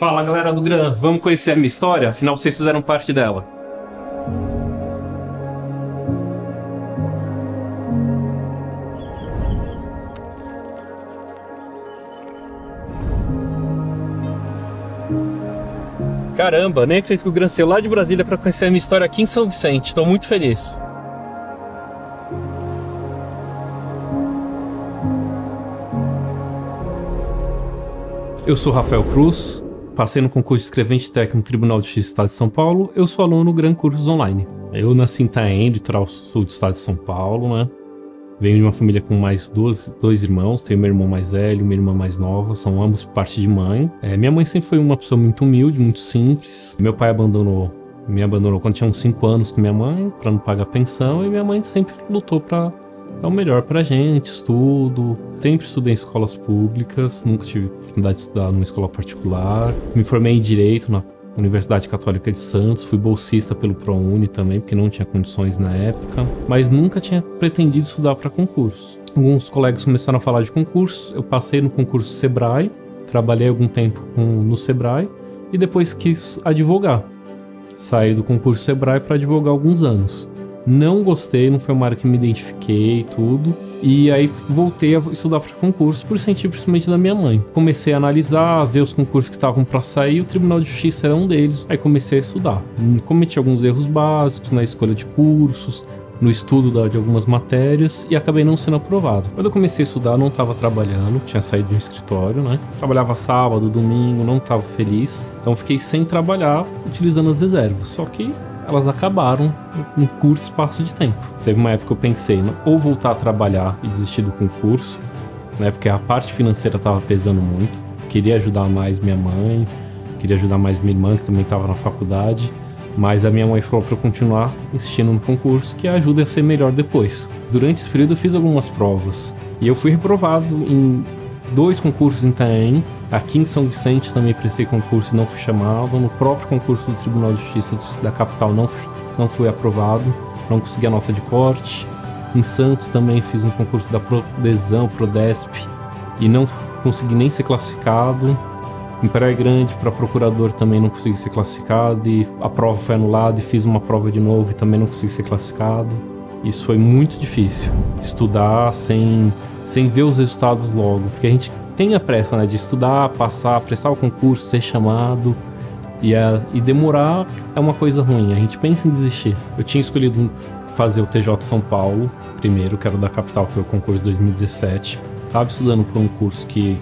Fala galera do Gran, vamos conhecer a minha história? Afinal vocês fizeram parte dela. Caramba, nem acredito que o Gran saiu lá de Brasília para conhecer a minha história aqui em São Vicente, Estou muito feliz. Eu sou Rafael Cruz, passei no concurso de escrevente técnico no Tribunal de Justiça do Estado de São Paulo, eu sou aluno do Gran Cursos Online. Eu nasci em Itaém, litoral sul do Estado de São Paulo, né? Venho de uma família com mais dois, dois irmãos, tenho meu irmão mais velho, minha irmã mais nova, são ambos parte de mãe. É, minha mãe sempre foi uma pessoa muito humilde, muito simples. Meu pai abandonou me abandonou quando tinha uns 5 anos com minha mãe, para não pagar pensão, e minha mãe sempre lutou para é o melhor pra gente, estudo. Sempre estudei em escolas públicas, nunca tive oportunidade de estudar numa escola particular. Me formei em Direito na Universidade Católica de Santos, fui bolsista pelo ProUni também, porque não tinha condições na época, mas nunca tinha pretendido estudar para concurso. Alguns colegas começaram a falar de concursos, eu passei no concurso Sebrae, trabalhei algum tempo com, no Sebrae e depois quis advogar. Saí do concurso Sebrae para advogar alguns anos. Não gostei, não foi uma área que me identifiquei e tudo. E aí voltei a estudar para concurso por sentir principalmente da minha mãe. Comecei a analisar, ver os concursos que estavam para sair, o Tribunal de Justiça era um deles. Aí comecei a estudar. Cometi alguns erros básicos na escolha de cursos, no estudo de algumas matérias e acabei não sendo aprovado. Quando eu comecei a estudar, não estava trabalhando, tinha saído de um escritório, né? Trabalhava sábado, domingo, não estava feliz, então fiquei sem trabalhar, utilizando as reservas. Só que elas acabaram em um curto espaço de tempo. Teve uma época que eu pensei, ou voltar a trabalhar e desistir do concurso, né? Porque a parte financeira estava pesando muito. Queria ajudar mais minha mãe, queria ajudar mais minha irmã, que também estava na faculdade. Mas a minha mãe falou para eu continuar insistindo no concurso, que a ajuda a ser melhor depois. Durante esse período eu fiz algumas provas. E eu fui reprovado em dois concursos em Itaém. Aqui em São Vicente também prestei concurso e não fui chamado. No próprio concurso do Tribunal de Justiça da capital não fui, não fui aprovado, não consegui a nota de corte. Em Santos também fiz um concurso da Prodesan, Prodesp, e não consegui nem ser classificado. Em Praia Grande, para procurador, também não consegui ser classificado, e a prova foi anulada, e fiz uma prova de novo e também não consegui ser classificado. Isso foi muito difícil. Estudar sem sem ver os resultados logo, porque a gente tem a pressa né, de estudar, passar, prestar o concurso, ser chamado. E, a, é, e demorar é uma coisa ruim, a gente pensa em desistir. Eu tinha escolhido fazer o TJ São Paulo, primeiro, que era da capital, foi o concurso de 2017. Tava estudando para um curso que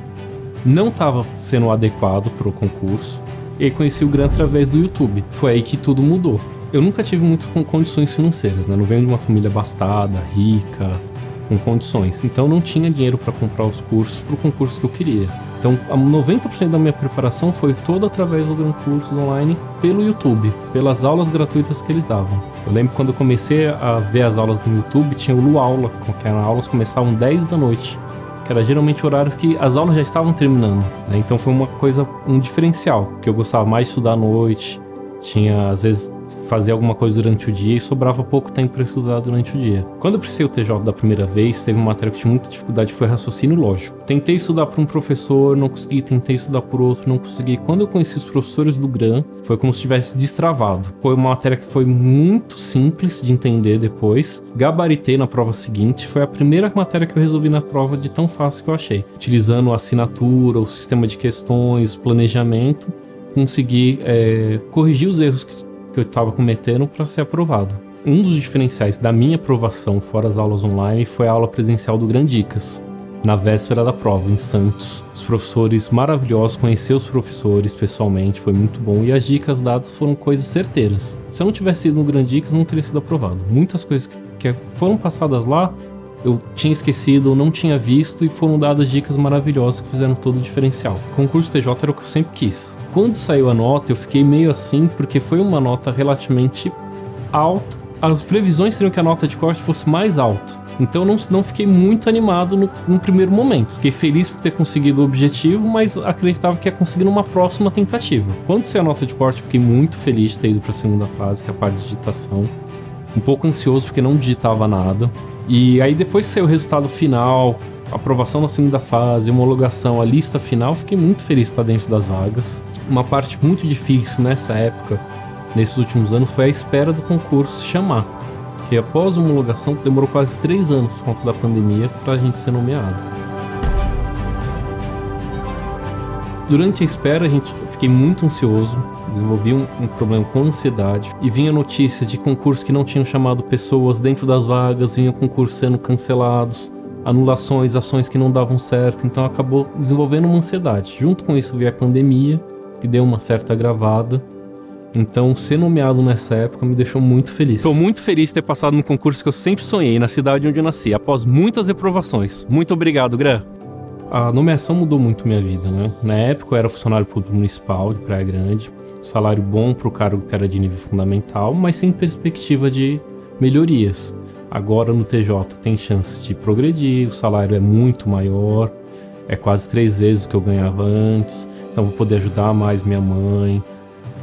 não estava sendo adequado para o concurso. E conheci o Gran através do YouTube. Foi aí que tudo mudou. Eu nunca tive muitas condições financeiras, né? Não venho de uma família abastada, rica, com condições. Então não tinha dinheiro para comprar os cursos para o concurso que eu queria. Então, 90% da minha preparação foi toda através do Gran Cursos Online pelo YouTube, pelas aulas gratuitas que eles davam. Eu lembro quando eu comecei a ver as aulas no YouTube, tinha o Lu Aula, que eram aulas começavam 10 da noite, que era geralmente horários que as aulas já estavam terminando. Né? Então foi uma coisa, um diferencial, porque eu gostava mais de estudar à noite, tinha às vezes fazer alguma coisa durante o dia e sobrava pouco tempo para estudar durante o dia. Quando eu precisei o TJ da primeira vez, teve uma matéria que tinha muita dificuldade, foi raciocínio lógico. Tentei estudar para um professor, não consegui, tentei estudar por outro, não consegui. Quando eu conheci os professores do GRAM, foi como se tivesse destravado. Foi uma matéria que foi muito simples de entender depois. Gabaritei na prova seguinte, foi a primeira matéria que eu resolvi na prova de tão fácil que eu achei. Utilizando a assinatura, o sistema de questões, planejamento, consegui é, corrigir os erros que que eu estava cometendo para ser aprovado. Um dos diferenciais da minha aprovação fora as aulas online foi a aula presencial do Grandicas, na véspera da prova, em Santos. Os professores maravilhosos, conhecer os professores pessoalmente foi muito bom e as dicas dadas foram coisas certeiras. Se eu não tivesse ido no Grandicas, não teria sido aprovado. Muitas coisas que foram passadas lá eu tinha esquecido ou não tinha visto e foram dadas dicas maravilhosas que fizeram todo o diferencial. Concurso TJ era o que eu sempre quis. Quando saiu a nota, eu fiquei meio assim porque foi uma nota relativamente alta. As previsões seriam que a nota de corte fosse mais alta. Então não, não fiquei muito animado no, no, primeiro momento. Fiquei feliz por ter conseguido o objetivo, mas acreditava que ia conseguir numa próxima tentativa. Quando saiu a nota de corte, fiquei muito feliz de ter ido para a segunda fase, que é a parte de digitação um pouco ansioso porque não digitava nada. E aí depois saiu o resultado final, aprovação na segunda fase, homologação, a lista final, fiquei muito feliz de estar dentro das vagas. Uma parte muito difícil nessa época, nesses últimos anos, foi a espera do concurso se chamar. Que após a homologação demorou quase três anos por conta da pandemia para a gente ser nomeado. Durante a espera, a gente fiquei muito ansioso, desenvolvi um, um, problema com ansiedade e vinha notícia de concursos que não tinham chamado pessoas dentro das vagas, vinha concursos sendo cancelados, anulações, ações que não davam certo, então acabou desenvolvendo uma ansiedade. Junto com isso veio a pandemia, que deu uma certa gravada. Então, ser nomeado nessa época me deixou muito feliz. Estou muito feliz de ter passado no concurso que eu sempre sonhei, na cidade onde eu nasci, após muitas reprovações. Muito obrigado, Gran a nomeação mudou muito minha vida, né? Na época eu era funcionário público municipal de Praia Grande, salário bom para o cargo que era de nível fundamental, mas sem perspectiva de melhorias. Agora no TJ tem chance de progredir, o salário é muito maior, é quase três vezes o que eu ganhava antes, então vou poder ajudar mais minha mãe,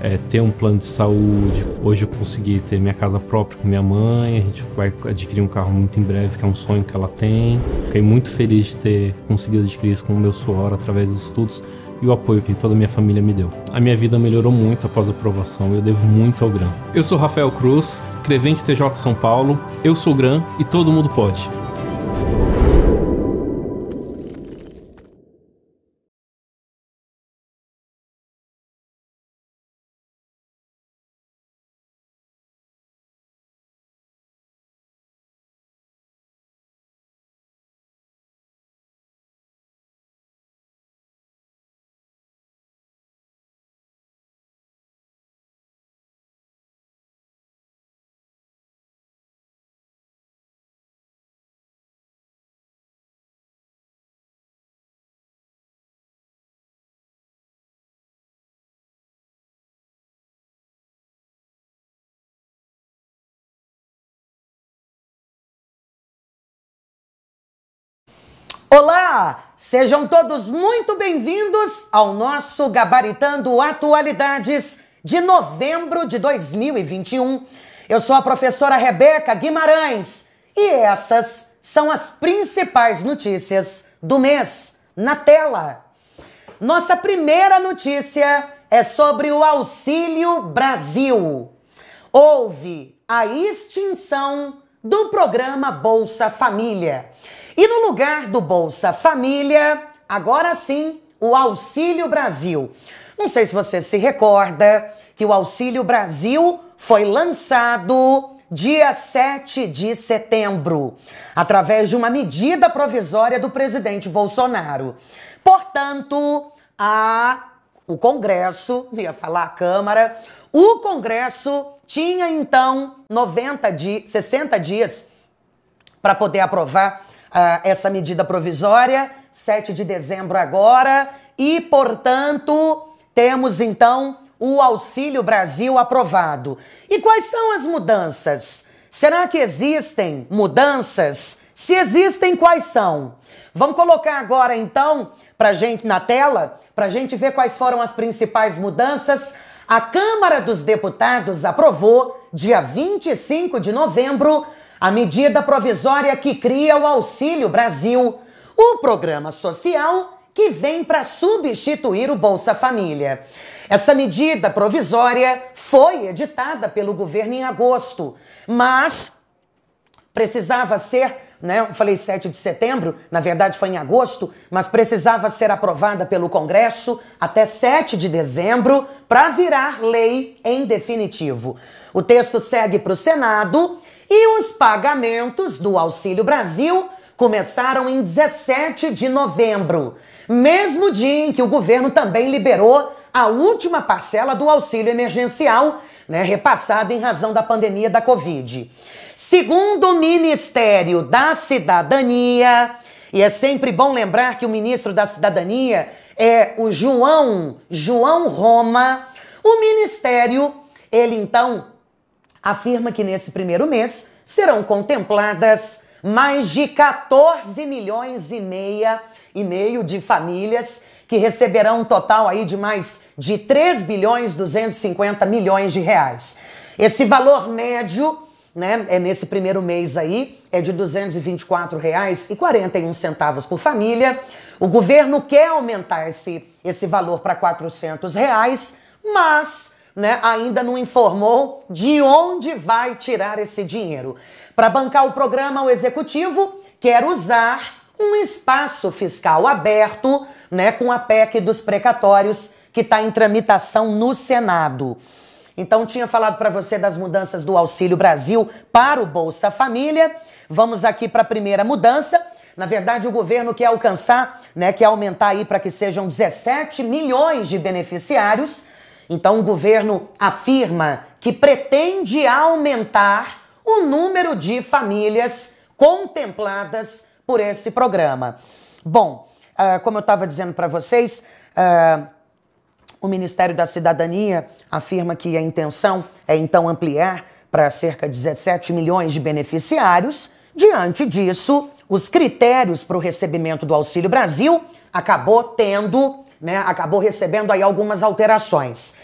é, ter um plano de saúde. Hoje eu consegui ter minha casa própria com minha mãe. A gente vai adquirir um carro muito em breve, que é um sonho que ela tem. Fiquei muito feliz de ter conseguido adquirir isso com o meu suor através dos estudos e o apoio que toda a minha família me deu. A minha vida melhorou muito após a aprovação e eu devo muito ao Gran. Eu sou Rafael Cruz, escrevente TJ São Paulo. Eu sou Gran e todo mundo pode. Olá! Sejam todos muito bem-vindos ao nosso Gabaritando Atualidades de novembro de 2021. Eu sou a professora Rebeca Guimarães e essas são as principais notícias do mês na tela. Nossa primeira notícia é sobre o Auxílio Brasil. Houve a extinção do programa Bolsa Família. E no lugar do Bolsa Família, agora sim, o Auxílio Brasil. Não sei se você se recorda que o Auxílio Brasil foi lançado dia 7 de setembro, através de uma medida provisória do presidente Bolsonaro. Portanto, a o Congresso, ia falar a Câmara, o Congresso tinha então 90 dias, 60 dias para poder aprovar ah, essa medida provisória, 7 de dezembro agora, e, portanto, temos então o Auxílio Brasil aprovado. E quais são as mudanças? Será que existem mudanças? Se existem, quais são? Vamos colocar agora então para gente na tela, para gente ver quais foram as principais mudanças. A Câmara dos Deputados aprovou, dia 25 de novembro, a medida provisória que cria o Auxílio Brasil, o programa social que vem para substituir o Bolsa Família. Essa medida provisória foi editada pelo governo em agosto, mas precisava ser, né, eu falei 7 de setembro, na verdade foi em agosto, mas precisava ser aprovada pelo Congresso até 7 de dezembro para virar lei em definitivo. O texto segue para o Senado e os pagamentos do Auxílio Brasil começaram em 17 de novembro, mesmo dia em que o governo também liberou a última parcela do auxílio emergencial, né, repassado em razão da pandemia da Covid. Segundo o Ministério da Cidadania, e é sempre bom lembrar que o ministro da Cidadania é o João, João Roma, o ministério, ele então afirma que nesse primeiro mês serão contempladas mais de 14 milhões e meia e meio de famílias que receberão um total aí de mais de 3 bilhões 250 milhões de reais. Esse valor médio, né, é nesse primeiro mês aí, é de R$ 224,41 por família. O governo quer aumentar esse, esse valor para R$ reais, mas né, ainda não informou de onde vai tirar esse dinheiro. Para bancar o programa, o executivo quer usar um espaço fiscal aberto, né, com a PEC dos precatórios que está em tramitação no Senado. Então tinha falado para você das mudanças do Auxílio Brasil para o Bolsa Família. Vamos aqui para a primeira mudança. Na verdade, o governo quer alcançar, né, quer aumentar aí para que sejam 17 milhões de beneficiários então, o governo afirma que pretende aumentar o número de famílias contempladas por esse programa. Bom, uh, como eu estava dizendo para vocês, uh, o Ministério da Cidadania afirma que a intenção é então ampliar para cerca de 17 milhões de beneficiários. Diante disso, os critérios para o recebimento do Auxílio Brasil acabou tendo, né, acabou recebendo aí algumas alterações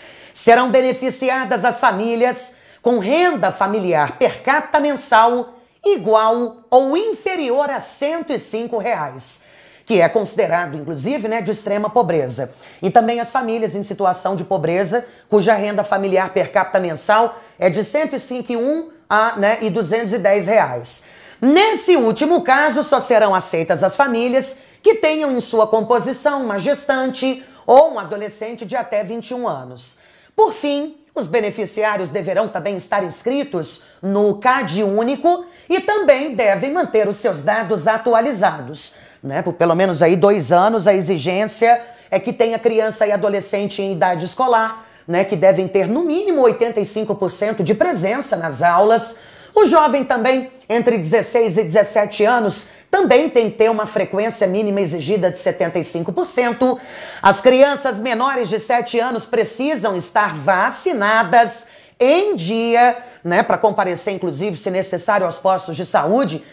serão beneficiadas as famílias com renda familiar per capita mensal igual ou inferior a R$ 105, reais, que é considerado, inclusive, né, de extrema pobreza. E também as famílias em situação de pobreza, cuja renda familiar per capita mensal é de R$ 105,1 a né, e 210 reais. Nesse último caso, só serão aceitas as famílias que tenham em sua composição uma gestante ou um adolescente de até 21 anos. Por fim, os beneficiários deverão também estar inscritos no CAD único e também devem manter os seus dados atualizados. Né? Por pelo menos aí dois anos, a exigência é que tenha criança e adolescente em idade escolar, né? que devem ter no mínimo 85% de presença nas aulas. O jovem também, entre 16 e 17 anos, também tem que ter uma frequência mínima exigida de 75%. As crianças menores de 7 anos precisam estar vacinadas em dia, né, para comparecer, inclusive, se necessário, aos postos de saúde.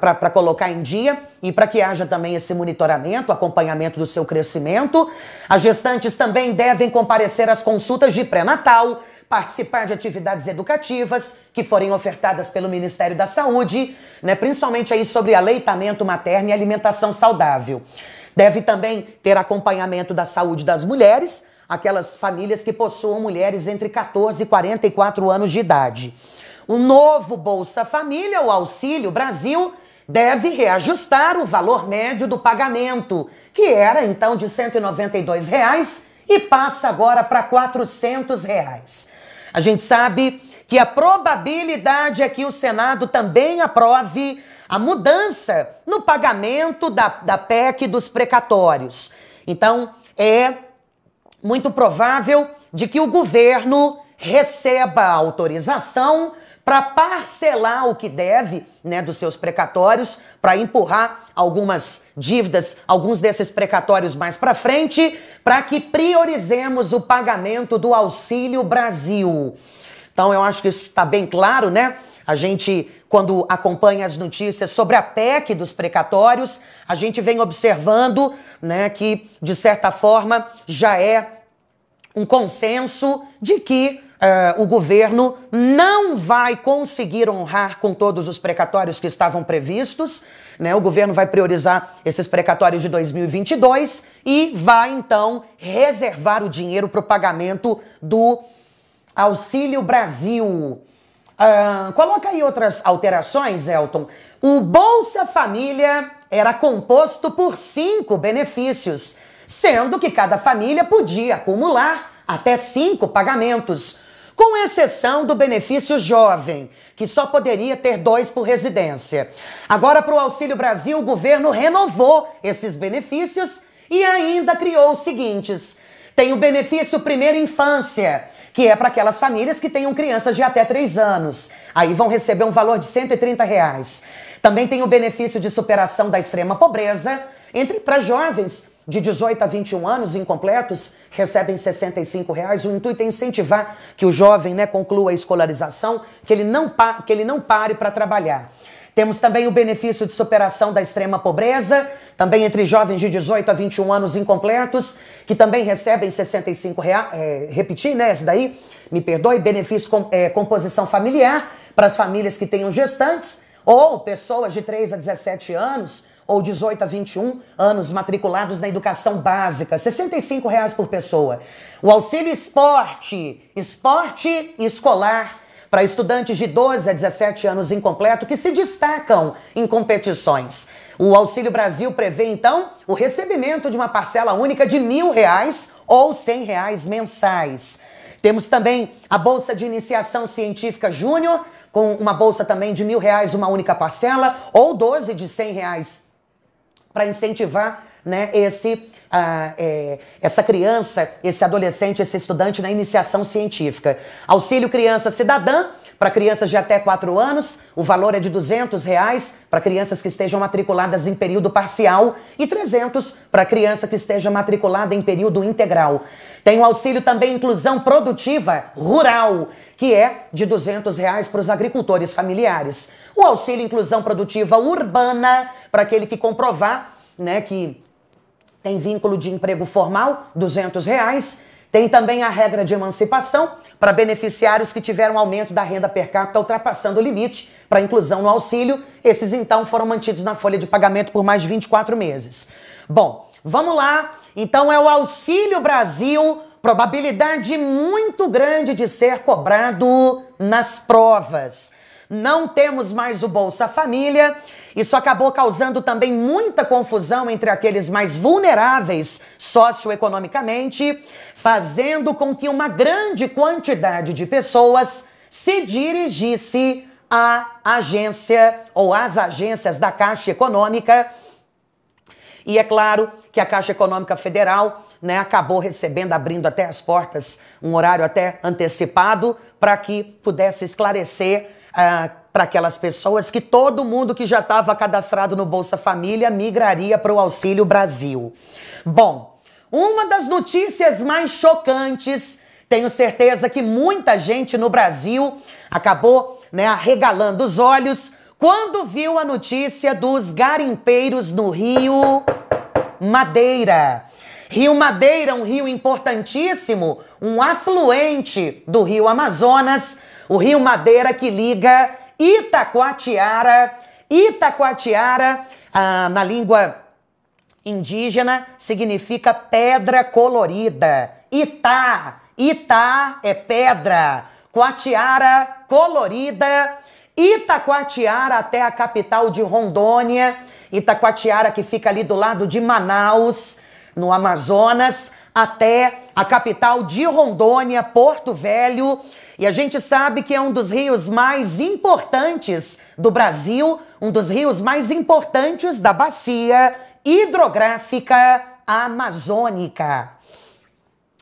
para colocar em dia e para que haja também esse monitoramento, acompanhamento do seu crescimento. As gestantes também devem comparecer às consultas de pré-natal participar de atividades educativas que forem ofertadas pelo Ministério da Saúde, né, principalmente aí sobre aleitamento materno e alimentação saudável. Deve também ter acompanhamento da saúde das mulheres, aquelas famílias que possuam mulheres entre 14 e 44 anos de idade. O novo Bolsa Família, o Auxílio Brasil, deve reajustar o valor médio do pagamento, que era então de R$ 192 reais, e passa agora para R$ 400. Reais. A gente sabe que a probabilidade é que o Senado também aprove a mudança no pagamento da, da PEC dos precatórios. Então, é muito provável de que o governo receba autorização para parcelar o que deve né, dos seus precatórios, para empurrar algumas dívidas, alguns desses precatórios mais para frente, para que priorizemos o pagamento do Auxílio Brasil. Então eu acho que isso está bem claro, né? A gente, quando acompanha as notícias sobre a PEC dos precatórios, a gente vem observando né, que, de certa forma, já é um consenso de que Uh, o governo não vai conseguir honrar com todos os precatórios que estavam previstos. Né? O governo vai priorizar esses precatórios de 2022 e vai, então, reservar o dinheiro para o pagamento do Auxílio Brasil. Uh, coloca aí outras alterações, Elton. O Bolsa Família era composto por cinco benefícios, sendo que cada família podia acumular até cinco pagamentos com exceção do benefício jovem, que só poderia ter dois por residência. Agora, para o Auxílio Brasil, o governo renovou esses benefícios e ainda criou os seguintes. Tem o benefício primeira infância, que é para aquelas famílias que tenham crianças de até 3 anos. Aí vão receber um valor de 130 reais. Também tem o benefício de superação da extrema pobreza, entre para jovens de 18 a 21 anos incompletos recebem R$ 65,00. O intuito é incentivar que o jovem né, conclua a escolarização, que ele não, que ele não pare para trabalhar. Temos também o benefício de superação da extrema pobreza, também entre jovens de 18 a 21 anos incompletos, que também recebem 65 65,00. é, né, esse daí, me perdoe, benefício com, é, composição familiar para as famílias que tenham gestantes, ou pessoas de 3 a 17 anos, ou 18 a 21 anos matriculados na educação básica, R$ 65 reais por pessoa. O auxílio esporte, esporte escolar para estudantes de 12 a 17 anos incompleto que se destacam em competições. O Auxílio Brasil prevê, então, o recebimento de uma parcela única de mil reais ou cem reais mensais. Temos também a Bolsa de Iniciação Científica Júnior, com uma bolsa também de mil reais, uma única parcela, ou 12 de cem reais para incentivar né, esse ah, é, essa criança, esse adolescente, esse estudante na iniciação científica. Auxílio Criança Cidadã para crianças de até 4 anos, o valor é de 200 reais para crianças que estejam matriculadas em período parcial e 300 para criança que esteja matriculada em período integral. Tem o auxílio também inclusão produtiva rural, que é de R$ reais para os agricultores familiares. O auxílio inclusão produtiva urbana, para aquele que comprovar né, que tem vínculo de emprego formal, R$ reais. Tem também a regra de emancipação para beneficiários que tiveram aumento da renda per capita ultrapassando o limite para inclusão no auxílio. Esses então foram mantidos na folha de pagamento por mais de 24 meses. Bom, Vamos lá. Então é o Auxílio Brasil, probabilidade muito grande de ser cobrado nas provas. Não temos mais o Bolsa Família. Isso acabou causando também muita confusão entre aqueles mais vulneráveis socioeconomicamente, fazendo com que uma grande quantidade de pessoas se dirigisse à agência ou às agências da Caixa Econômica e é claro que a Caixa Econômica Federal né, acabou recebendo, abrindo até as portas, um horário até antecipado, para que pudesse esclarecer ah, para aquelas pessoas que todo mundo que já estava cadastrado no Bolsa Família migraria para o Auxílio Brasil. Bom, uma das notícias mais chocantes, tenho certeza que muita gente no Brasil acabou né, arregalando os olhos quando viu a notícia dos garimpeiros no Rio Madeira. Rio Madeira, um rio importantíssimo, um afluente do Rio Amazonas, o Rio Madeira que liga Itacoatiara, Itacoatiara, ah, na língua indígena, significa pedra colorida. Itá, Itá é pedra, Coatiara colorida Itacoatiara até a capital de Rondônia, Itacoatiara que fica ali do lado de Manaus, no Amazonas, até a capital de Rondônia, Porto Velho. E a gente sabe que é um dos rios mais importantes do Brasil, um dos rios mais importantes da bacia hidrográfica amazônica.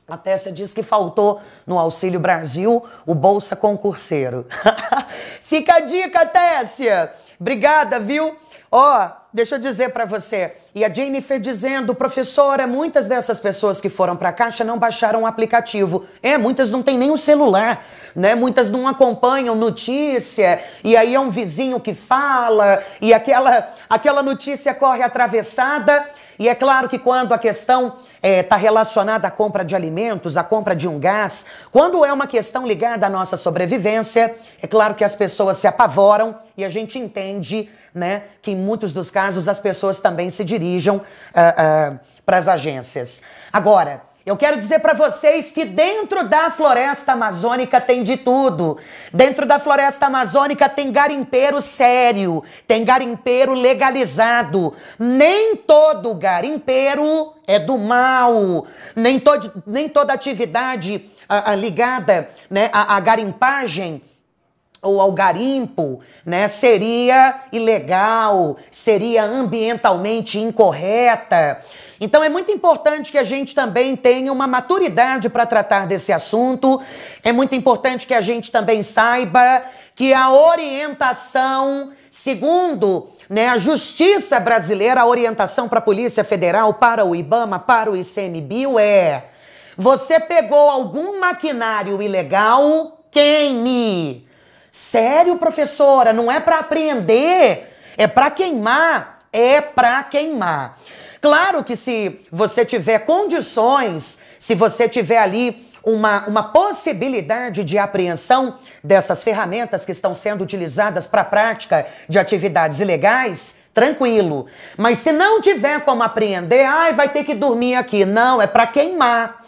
A Tessa diz que faltou no Auxílio Brasil o Bolsa Concurseiro. Fica a dica, Tessia! Obrigada, viu? Ó, oh, deixa eu dizer para você. E a Jennifer dizendo, professora, muitas dessas pessoas que foram para a Caixa não baixaram o aplicativo. É, muitas não têm nem o um celular, né? Muitas não acompanham notícia, e aí é um vizinho que fala, e aquela, aquela notícia corre atravessada e é claro que quando a questão está é, tá relacionada à compra de alimentos, à compra de um gás, quando é uma questão ligada à nossa sobrevivência, é claro que as pessoas se apavoram e a gente entende né, que em muitos dos casos as pessoas também se dirijam uh, ah, uh, ah, para as agências. Agora, eu quero dizer para vocês que dentro da floresta amazônica tem de tudo. Dentro da floresta amazônica tem garimpeiro sério, tem garimpeiro legalizado. Nem todo garimpeiro é do mal. Nem, nem toda atividade a, ah, a ah, ligada né, à, à garimpagem ou ao garimpo, né, seria ilegal, seria ambientalmente incorreta. Então é muito importante que a gente também tenha uma maturidade para tratar desse assunto. É muito importante que a gente também saiba que a orientação, segundo né, a justiça brasileira, a orientação para a Polícia Federal, para o IBAMA, para o ICMBio é: você pegou algum maquinário ilegal, queime. Sério, professora, não é para aprender, é para queimar, é para queimar. Claro que se você tiver condições, se você tiver ali uma, uma possibilidade de apreensão dessas ferramentas que estão sendo utilizadas para a prática de atividades ilegais, tranquilo. Mas se não tiver como apreender, ai, vai ter que dormir aqui. Não, é para queimar.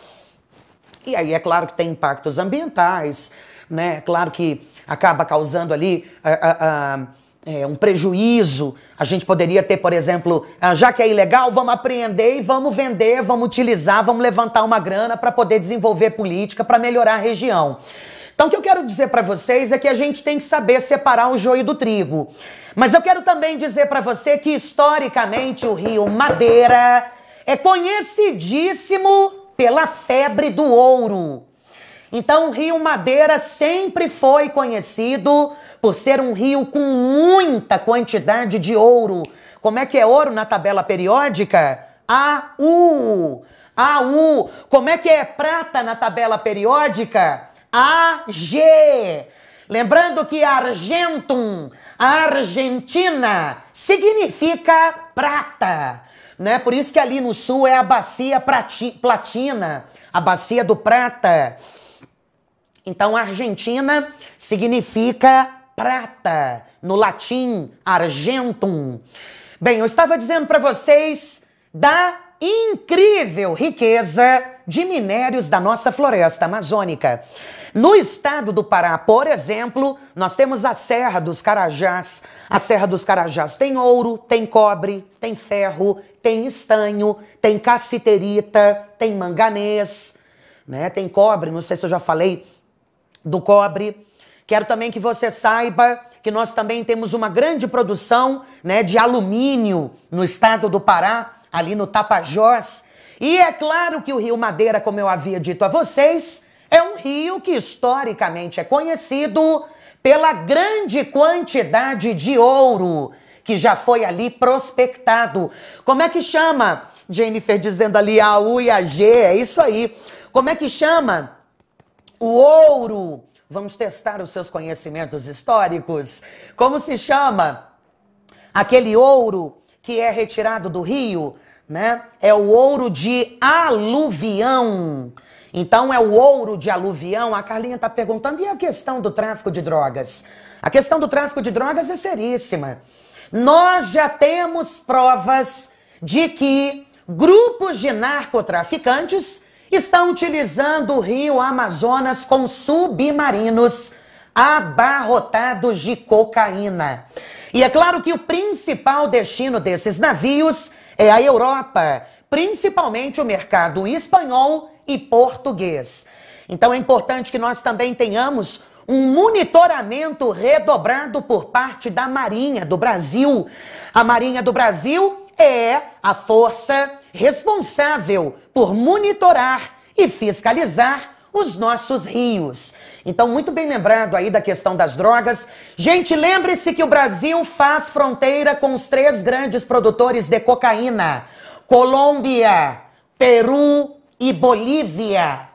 E aí é claro que tem impactos ambientais, né? É claro que acaba causando ali uh, uh, um prejuízo. A gente poderia ter, por exemplo, já que é ilegal, vamos apreender e vamos vender, vamos utilizar, vamos levantar uma grana para poder desenvolver política, para melhorar a região. Então, o que eu quero dizer para vocês é que a gente tem que saber separar o joio do trigo. Mas eu quero também dizer para você que, historicamente, o Rio Madeira é conhecidíssimo pela febre do ouro. Então, o Rio Madeira sempre foi conhecido por ser um rio com muita quantidade de ouro. Como é que é ouro na tabela periódica? AU. AU. Como é que é prata na tabela periódica? AG. Lembrando que argentum, Argentina, significa prata. Né? Por isso que ali no sul é a bacia platina, a bacia do prata. Então, Argentina significa prata, no latim, argentum. Bem, eu estava dizendo para vocês da incrível riqueza de minérios da nossa floresta amazônica. No estado do Pará, por exemplo, nós temos a Serra dos Carajás. A Serra dos Carajás tem ouro, tem cobre, tem ferro, tem estanho, tem cassiterita, tem manganês, né? Tem cobre, não sei se eu já falei do cobre. Quero também que você saiba que nós também temos uma grande produção né, de alumínio no estado do Pará, ali no Tapajós. E é claro que o Rio Madeira, como eu havia dito a vocês, é um rio que historicamente é conhecido pela grande quantidade de ouro que já foi ali prospectado. Como é que chama? Jennifer dizendo ali a U e a G, é isso aí. Como é que chama? o ouro. Vamos testar os seus conhecimentos históricos. Como se chama aquele ouro que é retirado do rio? Né? É o ouro de aluvião. Então é o ouro de aluvião. A Carlinha está perguntando: e a questão do tráfico de drogas? A questão do tráfico de drogas é seríssima. Nós já temos provas de que grupos de narcotraficantes estão utilizando o rio Amazonas com submarinos abarrotados de cocaína. E é claro que o principal destino desses navios é a Europa, principalmente o mercado espanhol e português. Então é importante que nós também tenhamos um monitoramento redobrado por parte da Marinha do Brasil. A Marinha do Brasil é a força responsável por monitorar e fiscalizar os nossos rios. Então, muito bem lembrado aí da questão das drogas. Gente, lembre-se que o Brasil faz fronteira com os três grandes produtores de cocaína: Colômbia, Peru e Bolívia.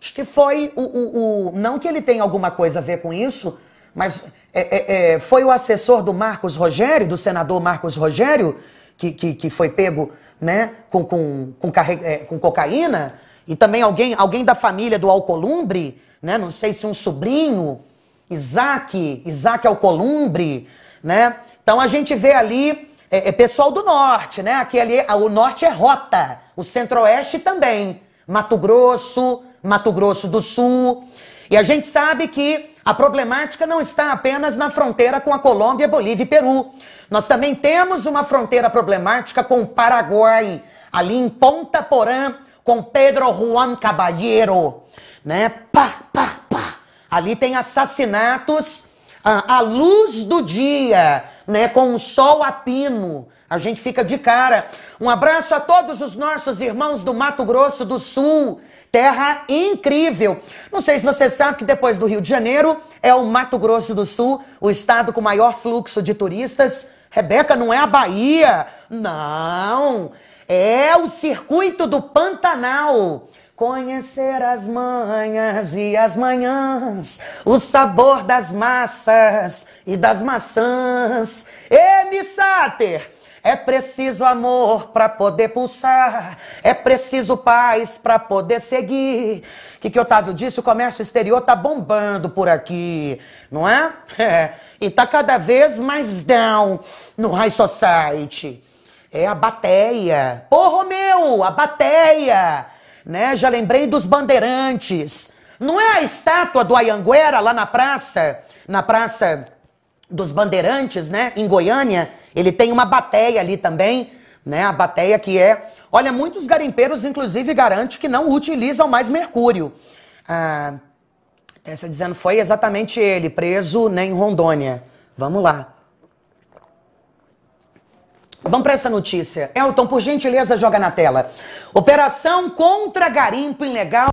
Acho que foi o. o, o não que ele tenha alguma coisa a ver com isso, mas é, é, é foi o assessor do Marcos Rogério, do senador Marcos Rogério que, que, que foi pego né, com, com, com, é, com cocaína, e também alguém, alguém da família do Alcolumbre, né, não sei se um sobrinho, Isaac, Isaac Alcolumbre, né? Então a gente vê ali é, é, pessoal do norte, né? Aqui ali, o norte é rota, o centro-oeste também, Mato Grosso, Mato Grosso do Sul. E a gente sabe que a problemática não está apenas na fronteira com a Colômbia, Bolívia e Peru. Nós também temos uma fronteira problemática com o Paraguai, ali em Ponta Porã, com Pedro Juan Caballero, né? Pá, pá, pá. Ali tem assassinatos ah, à luz do dia, né? Com o sol a pino. A gente fica de cara. Um abraço a todos os nossos irmãos do Mato Grosso do Sul. Terra incrível. Não sei se você sabe que depois do Rio de Janeiro é o Mato Grosso do Sul, o estado com maior fluxo de turistas Rebeca não é a Bahia. Não. É o circuito do Pantanal. Conhecer as manhas e as manhãs, o sabor das massas e das maçãs. Ê, Missáter! É preciso amor para poder pulsar, é preciso paz para poder seguir. O que, que Otávio disse? O comércio exterior tá bombando por aqui, não é? é. E tá cada vez mais down no high society. É a bateia. Porra, meu, a bateia! Né? Já lembrei dos bandeirantes. Não é a estátua do Ayanguera lá na praça, na praça dos bandeirantes, né, em Goiânia, ele tem uma bateia ali também, né? A bateia que é. Olha, muitos garimpeiros, inclusive, garante que não utilizam mais mercúrio. Ah, essa dizendo foi exatamente ele, preso né, em Rondônia. Vamos lá. Vamos para essa notícia. Elton, por gentileza, joga na tela. Operação contra garimpo ilegal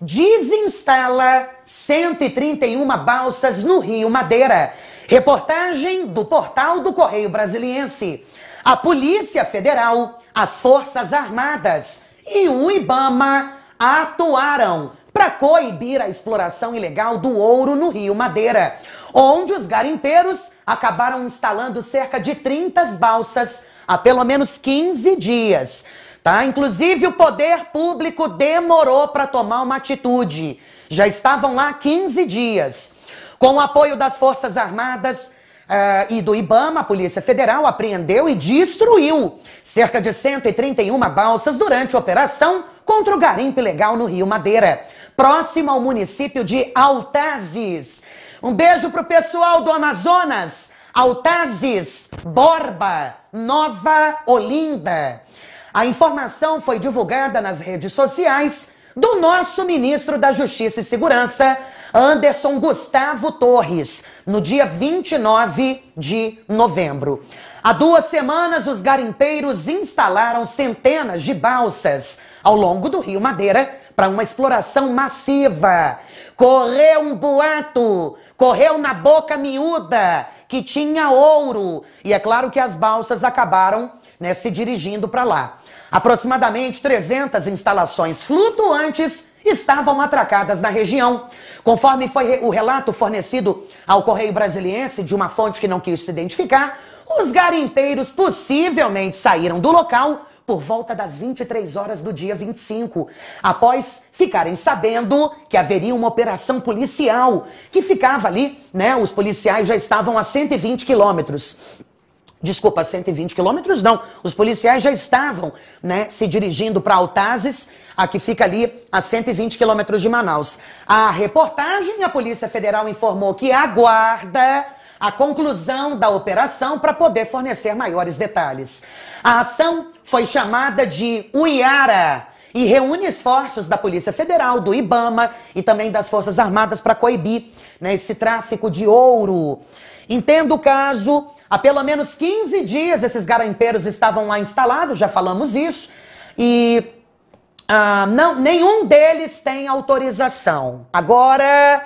desinstala 131 balsas no Rio Madeira. Reportagem do portal do Correio Brasiliense. A Polícia Federal, as Forças Armadas e o Ibama atuaram para coibir a exploração ilegal do ouro no Rio Madeira, onde os garimpeiros acabaram instalando cerca de 30 balsas há pelo menos 15 dias. Tá? Inclusive, o poder público demorou para tomar uma atitude. Já estavam lá 15 dias. Com o apoio das Forças Armadas, Uh, e do IBAMA, a Polícia Federal apreendeu e destruiu cerca de 131 balsas durante a operação contra o garimpo ilegal no Rio Madeira, próximo ao município de Altazes. Um beijo para o pessoal do Amazonas, Altazes, Borba, Nova Olinda. A informação foi divulgada nas redes sociais do nosso ministro da Justiça e Segurança, Anderson Gustavo Torres, no dia 29 de novembro. Há duas semanas, os garimpeiros instalaram centenas de balsas ao longo do Rio Madeira para uma exploração massiva. Correu um boato, correu na boca miúda que tinha ouro. E é claro que as balsas acabaram né, se dirigindo para lá. Aproximadamente 300 instalações flutuantes estavam atracadas na região. Conforme foi o relato fornecido ao Correio Brasiliense de uma fonte que não quis se identificar, os garimpeiros possivelmente saíram do local por volta das 23 horas do dia 25, após ficarem sabendo que haveria uma operação policial que ficava ali, né? Os policiais já estavam a 120 quilômetros. Desculpa, 120 quilômetros não. Os policiais já estavam né, se dirigindo para Altazes, a que fica ali a 120 quilômetros de Manaus. A reportagem, a Polícia Federal informou que aguarda a conclusão da operação para poder fornecer maiores detalhes. A ação foi chamada de Uiara e reúne esforços da Polícia Federal, do IBAMA e também das Forças Armadas para coibir né, esse tráfico de ouro. Entendo o caso, há pelo menos 15 dias esses garimpeiros estavam lá instalados, já falamos isso, e ah, não, nenhum deles tem autorização. Agora,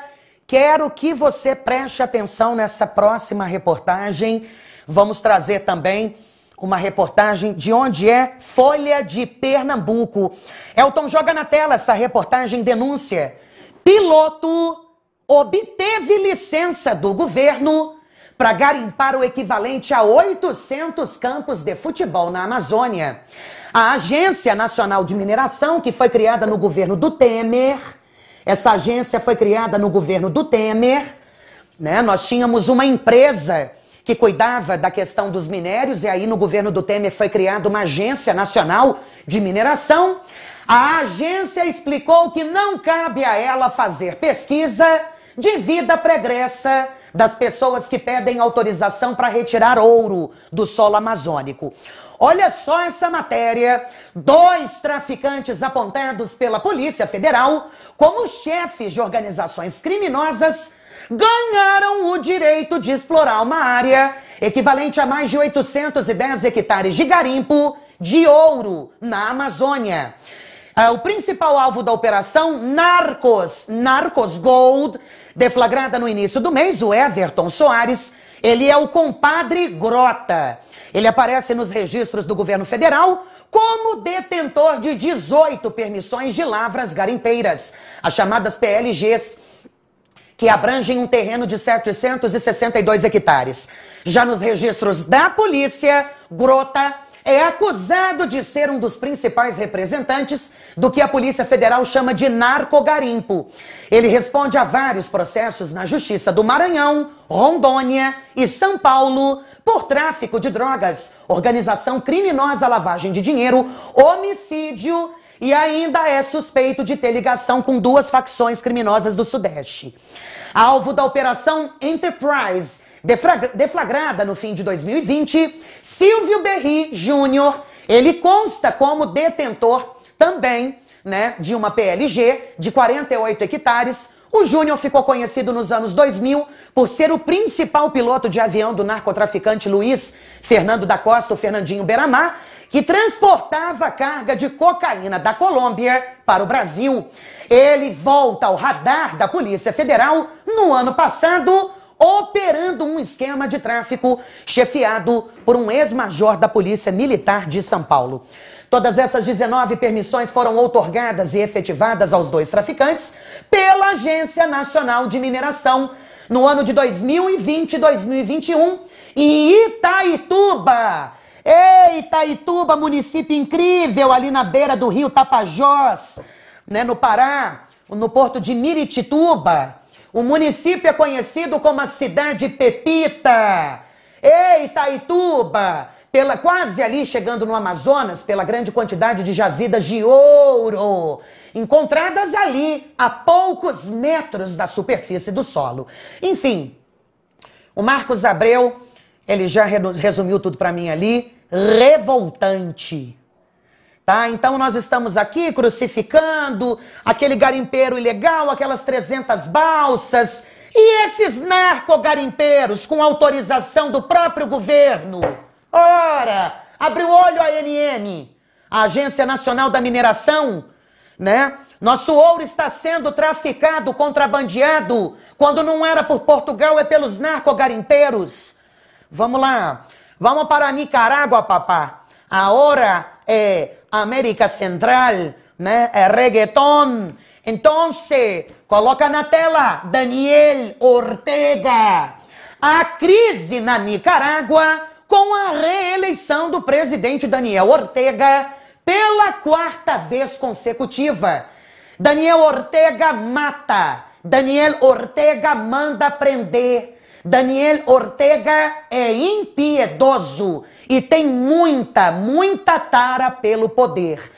quero que você preste atenção nessa próxima reportagem. Vamos trazer também uma reportagem de onde é Folha de Pernambuco. Elton joga na tela essa reportagem denúncia. Piloto obteve licença do governo para garimpar o equivalente a 800 campos de futebol na Amazônia. A Agência Nacional de Mineração, que foi criada no governo do Temer, essa agência foi criada no governo do Temer, né? Nós tínhamos uma empresa que cuidava da questão dos minérios, e aí no governo do Temer foi criada uma agência nacional de mineração. A agência explicou que não cabe a ela fazer pesquisa de vida pregressa das pessoas que pedem autorização para retirar ouro do solo amazônico. Olha só essa matéria: dois traficantes apontados pela Polícia Federal como chefes de organizações criminosas ganharam o direito de explorar uma área equivalente a mais de 810 hectares de garimpo de ouro na Amazônia. Ah, o principal alvo da operação Narcos, Narcos Gold, deflagrada no início do mês, o Everton Soares, ele é o compadre Grota. Ele aparece nos registros do governo federal como detentor de 18 permissões de lavras garimpeiras, as chamadas PLGs, que abrangem um terreno de 762 hectares. Já nos registros da polícia, Grota é acusado de ser um dos principais representantes do que a Polícia Federal chama de narcogarimpo. Ele responde a vários processos na Justiça do Maranhão, Rondônia e São Paulo por tráfico de drogas, organização criminosa, lavagem de dinheiro, homicídio e ainda é suspeito de ter ligação com duas facções criminosas do Sudeste. Alvo da Operação Enterprise deflagrada no fim de 2020, Silvio Berri Júnior, ele consta como detentor também, né, de uma PLG de 48 hectares. O Júnior ficou conhecido nos anos 2000 por ser o principal piloto de avião do narcotraficante Luiz Fernando da Costa, o Fernandinho Beramar, que transportava carga de cocaína da Colômbia para o Brasil. Ele volta ao radar da Polícia Federal no ano passado operando um esquema de tráfico chefiado por um ex-major da Polícia Militar de São Paulo. Todas essas 19 permissões foram outorgadas e efetivadas aos dois traficantes pela Agência Nacional de Mineração no ano de 2020 2021 em Itaituba. Ei, é, Itaituba, município incrível ali na beira do rio Tapajós, né, no Pará, no porto de Miritituba. O município é conhecido como a cidade Pepita. Ei, Itaituba! Pela, quase ali chegando no Amazonas, pela grande quantidade de jazidas de ouro, encontradas ali a poucos metros da superfície do solo. Enfim, o Marcos Abreu, ele já resumiu tudo para mim ali, revoltante. Tá? Então nós estamos aqui crucificando aquele garimpeiro ilegal, aquelas 300 balsas e esses narcogarimpeiros com autorização do próprio governo. Ora, abre o olho a ANM, a Agência Nacional da Mineração, né? Nosso ouro está sendo traficado, contrabandeado, quando não era por Portugal, é pelos narcogarimpeiros. Vamos lá, vamos para Nicarágua, papá. A hora é América Central, né? É reggaeton. Então, coloca na tela Daniel Ortega. A crise na Nicarágua com a reeleição do presidente Daniel Ortega pela quarta vez consecutiva. Daniel Ortega mata. Daniel Ortega manda prender. Daniel Ortega é impiedoso e tem muita, muita tara pelo poder.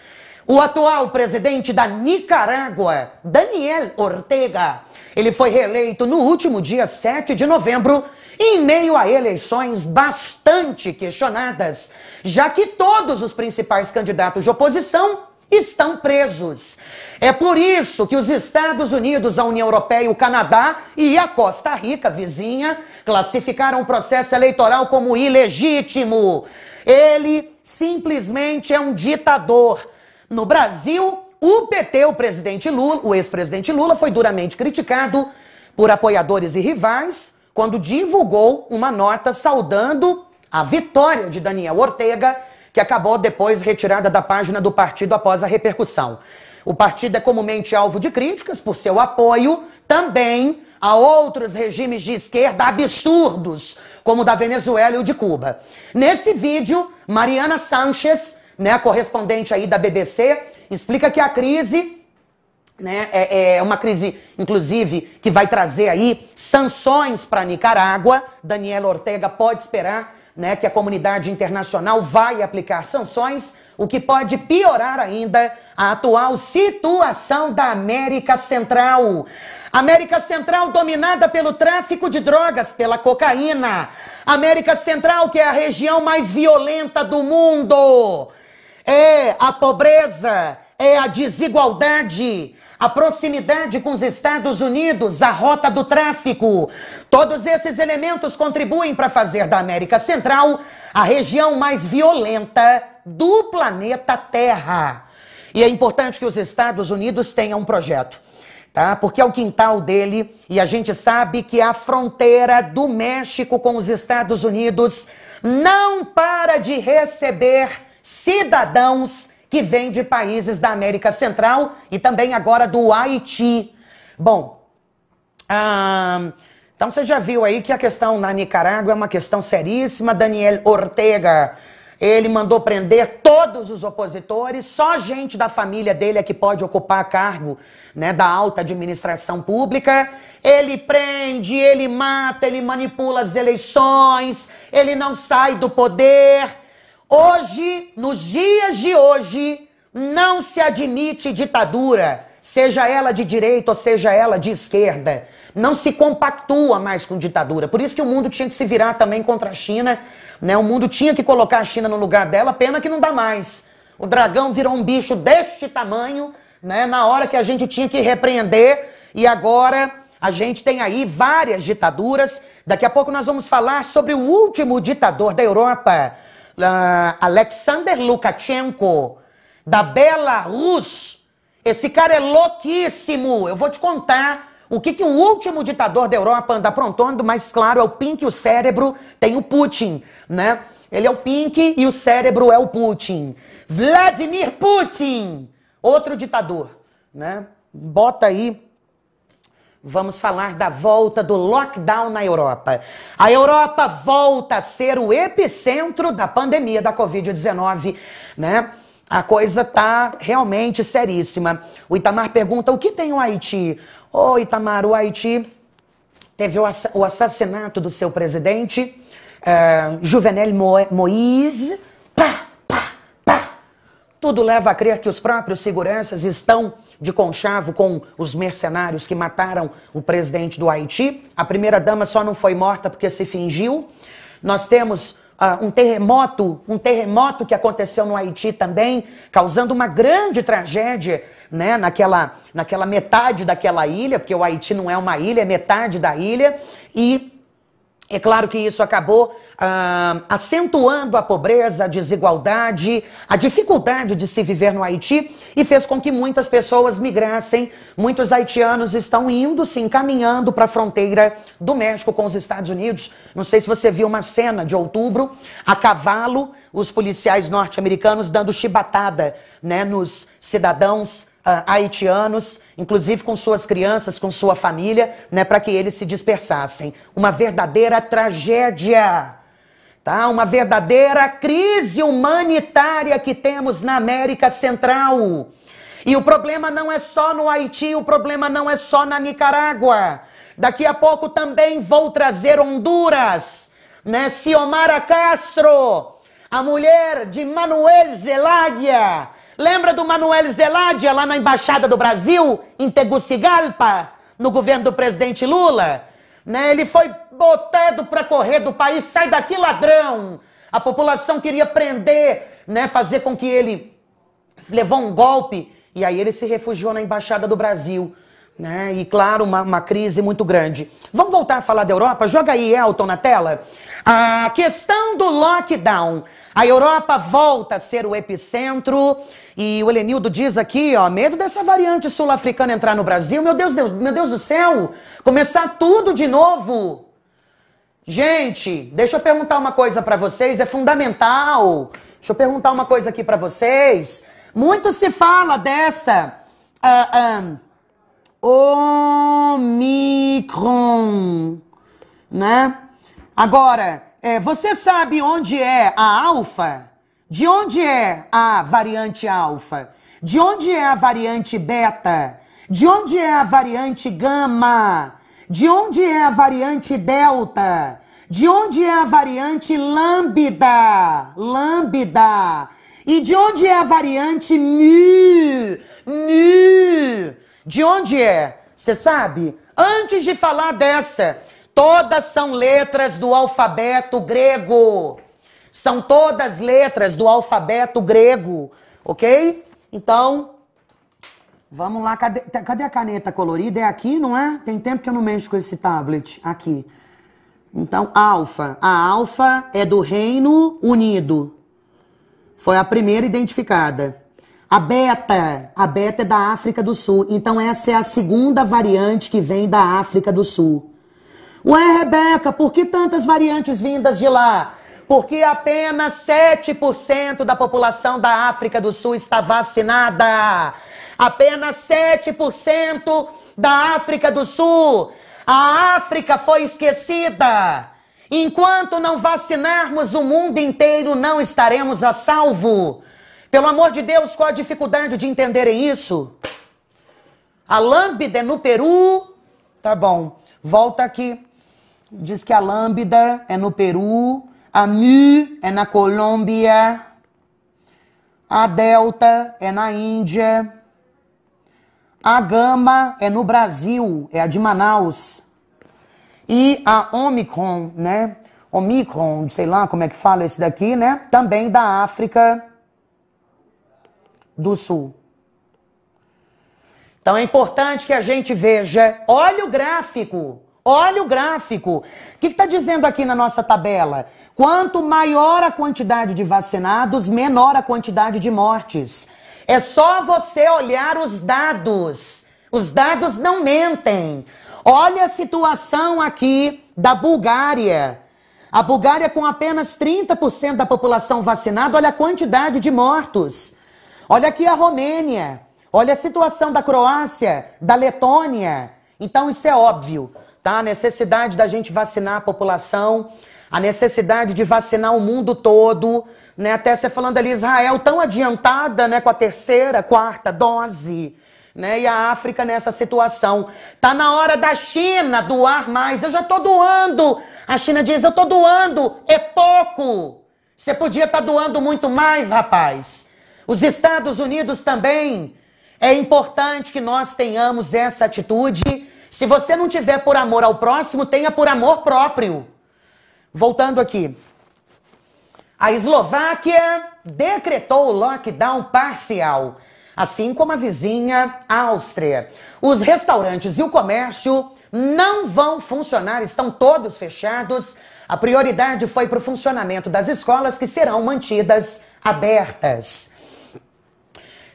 O atual presidente da Nicarágua, Daniel Ortega, ele foi reeleito no último dia 7 de novembro, em meio a eleições bastante questionadas, já que todos os principais candidatos de oposição estão presos. É por isso que os Estados Unidos, a União Europeia, o Canadá e a Costa Rica, vizinha, classificaram o processo eleitoral como ilegítimo. Ele simplesmente é um ditador. No Brasil, o PT, o presidente Lula, o ex-presidente Lula foi duramente criticado por apoiadores e rivais quando divulgou uma nota saudando a vitória de Daniel Ortega que acabou depois retirada da página do partido após a repercussão. O partido é comumente alvo de críticas por seu apoio também a outros regimes de esquerda absurdos, como o da Venezuela e o de Cuba. Nesse vídeo, Mariana Sanchez, né, correspondente aí da BBC, explica que a crise né, é, é uma crise, inclusive, que vai trazer aí sanções para Nicarágua. Daniela Ortega pode esperar né, que a comunidade internacional vai aplicar sanções, o que pode piorar ainda a atual situação da América Central. América Central dominada pelo tráfico de drogas, pela cocaína. América Central, que é a região mais violenta do mundo. É, a pobreza é a desigualdade, a proximidade com os Estados Unidos, a rota do tráfico. Todos esses elementos contribuem para fazer da América Central a região mais violenta do planeta Terra. E é importante que os Estados Unidos tenham um projeto, tá? Porque é o quintal dele e a gente sabe que a fronteira do México com os Estados Unidos não para de receber cidadãos que vem de países da América Central e também agora do Haiti. Bom, ah, então você já viu aí que a questão na Nicarágua é uma questão seríssima. Daniel Ortega, ele mandou prender todos os opositores, só gente da família dele é que pode ocupar cargo né, da alta administração pública. Ele prende, ele mata, ele manipula as eleições, ele não sai do poder Hoje, nos dias de hoje, não se admite ditadura, seja ela de direita ou seja ela de esquerda. Não se compactua mais com ditadura. Por isso que o mundo tinha que se virar também contra a China, né? O mundo tinha que colocar a China no lugar dela, pena que não dá mais. O dragão virou um bicho deste tamanho, né? Na hora que a gente tinha que repreender e agora a gente tem aí várias ditaduras. Daqui a pouco nós vamos falar sobre o último ditador da Europa, Alexander Lukashenko, da Belarus. Esse cara é louquíssimo. Eu vou te contar o que, que o último ditador da Europa anda aprontando, mas claro, é o Pink e o cérebro tem o Putin, né? Ele é o Pink e o cérebro é o Putin. Vladimir Putin, outro ditador, né? Bota aí Vamos falar da volta do lockdown na Europa. A Europa volta a ser o epicentro da pandemia da Covid-19, né? A coisa tá realmente seríssima. O Itamar pergunta: o que tem o Haiti? Ô, oh, Itamar, o Haiti teve o, ass o assassinato do seu presidente, uh, Juvenel Mo Moïse. Pá! Tudo leva a crer que os próprios seguranças estão de conchavo com os mercenários que mataram o presidente do Haiti. A primeira-dama só não foi morta porque se fingiu. Nós temos uh, um terremoto, um terremoto que aconteceu no Haiti também, causando uma grande tragédia né, naquela, naquela metade daquela ilha, porque o Haiti não é uma ilha, é metade da ilha. E é claro que isso acabou ah, acentuando a pobreza, a desigualdade, a dificuldade de se viver no Haiti e fez com que muitas pessoas migrassem. Muitos haitianos estão indo, se encaminhando para a fronteira do México com os Estados Unidos. Não sei se você viu uma cena de outubro, a cavalo, os policiais norte-americanos dando chibatada né, nos cidadãos ah, haitianos, inclusive com suas crianças, com sua família, né, para que eles se dispersassem. Uma verdadeira tragédia, tá? Uma verdadeira crise humanitária que temos na América Central. E o problema não é só no Haiti, o problema não é só na Nicarágua. Daqui a pouco também vou trazer Honduras, né? Ciomara Castro, a mulher de Manuel Zelaya Lembra do Manuel Zeládia lá na Embaixada do Brasil, em Tegucigalpa, no governo do presidente Lula? Né? Ele foi botado para correr do país, sai daqui ladrão. A população queria prender, né? fazer com que ele levou um golpe. E aí ele se refugiou na Embaixada do Brasil. Né? E claro, uma, uma crise muito grande. Vamos voltar a falar da Europa? Joga aí, Elton, na tela. A questão do lockdown. A Europa volta a ser o epicentro. E o Helenildo diz aqui, ó, medo dessa variante sul-africana entrar no Brasil. Meu Deus, Deus, meu Deus do céu! Começar tudo de novo. Gente, deixa eu perguntar uma coisa para vocês, é fundamental. Deixa eu perguntar uma coisa aqui para vocês. Muito se fala dessa. Uh, uh, Omicron, né? Agora, é, você sabe onde é a alfa? De onde é a variante alfa? De onde é a variante beta? De onde é a variante gama? De onde é a variante delta? De onde é a variante lambda? Lambda. E de onde é a variante mu? Mu. De onde é? Você sabe? Antes de falar dessa, todas são letras do alfabeto grego. São todas letras do alfabeto grego, ok? Então, vamos lá. Cadê, tá, cadê a caneta colorida? É aqui, não é? Tem tempo que eu não mexo com esse tablet. Aqui. Então, alfa. A alfa é do Reino Unido. Foi a primeira identificada. A beta, a beta é da África do Sul. Então essa é a segunda variante que vem da África do Sul. Ué, Rebeca, por que tantas variantes vindas de lá? Porque apenas 7% da população da África do Sul está vacinada. Apenas 7% da África do Sul. A África foi esquecida. Enquanto não vacinarmos o mundo inteiro, não estaremos a salvo. Pelo amor de Deus, qual a dificuldade de entenderem isso? A lambda é no Peru. Tá bom, volta aqui. Diz que a lambda é no Peru, a mu é na Colômbia, a delta é na Índia, a gama é no Brasil, é a de Manaus. E a Omicron, né? Omicron, sei lá como é que fala esse daqui, né? Também da África do Sul. Então é importante que a gente veja. Olha o gráfico. Olha o gráfico. O que está dizendo aqui na nossa tabela? Quanto maior a quantidade de vacinados, menor a quantidade de mortes. É só você olhar os dados. Os dados não mentem. Olha a situação aqui da Bulgária. A Bulgária, com apenas 30% da população vacinada, olha a quantidade de mortos. Olha aqui a Romênia. Olha a situação da Croácia, da Letônia. Então isso é óbvio, tá? A necessidade da gente vacinar a população, a necessidade de vacinar o mundo todo, né? Até você falando ali Israel tão adiantada, né, com a terceira, quarta dose, né? E a África nessa situação. Tá na hora da China doar mais. Eu já tô doando. A China diz: "Eu tô doando, é pouco. Você podia estar tá doando muito mais, rapaz." Os Estados Unidos também. É importante que nós tenhamos essa atitude. Se você não tiver por amor ao próximo, tenha por amor próprio. Voltando aqui. A Eslováquia decretou o lockdown parcial, assim como a vizinha Áustria. Os restaurantes e o comércio não vão funcionar, estão todos fechados. A prioridade foi para o funcionamento das escolas que serão mantidas abertas.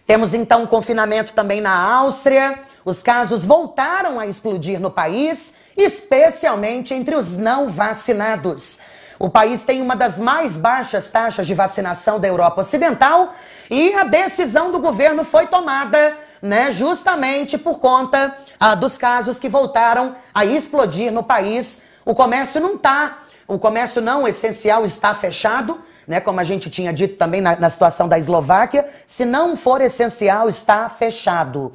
Temos então um confinamento também na Áustria. Os casos voltaram a explodir no país, especialmente entre os não vacinados. O país tem uma das mais baixas taxas de vacinação da Europa Ocidental e a decisão do governo foi tomada, né, justamente por conta ah, dos casos que voltaram a explodir no país. O comércio não está, o comércio não essencial está fechado, né, como a gente tinha dito também na, na situação da Eslováquia, se não for essencial, está fechado.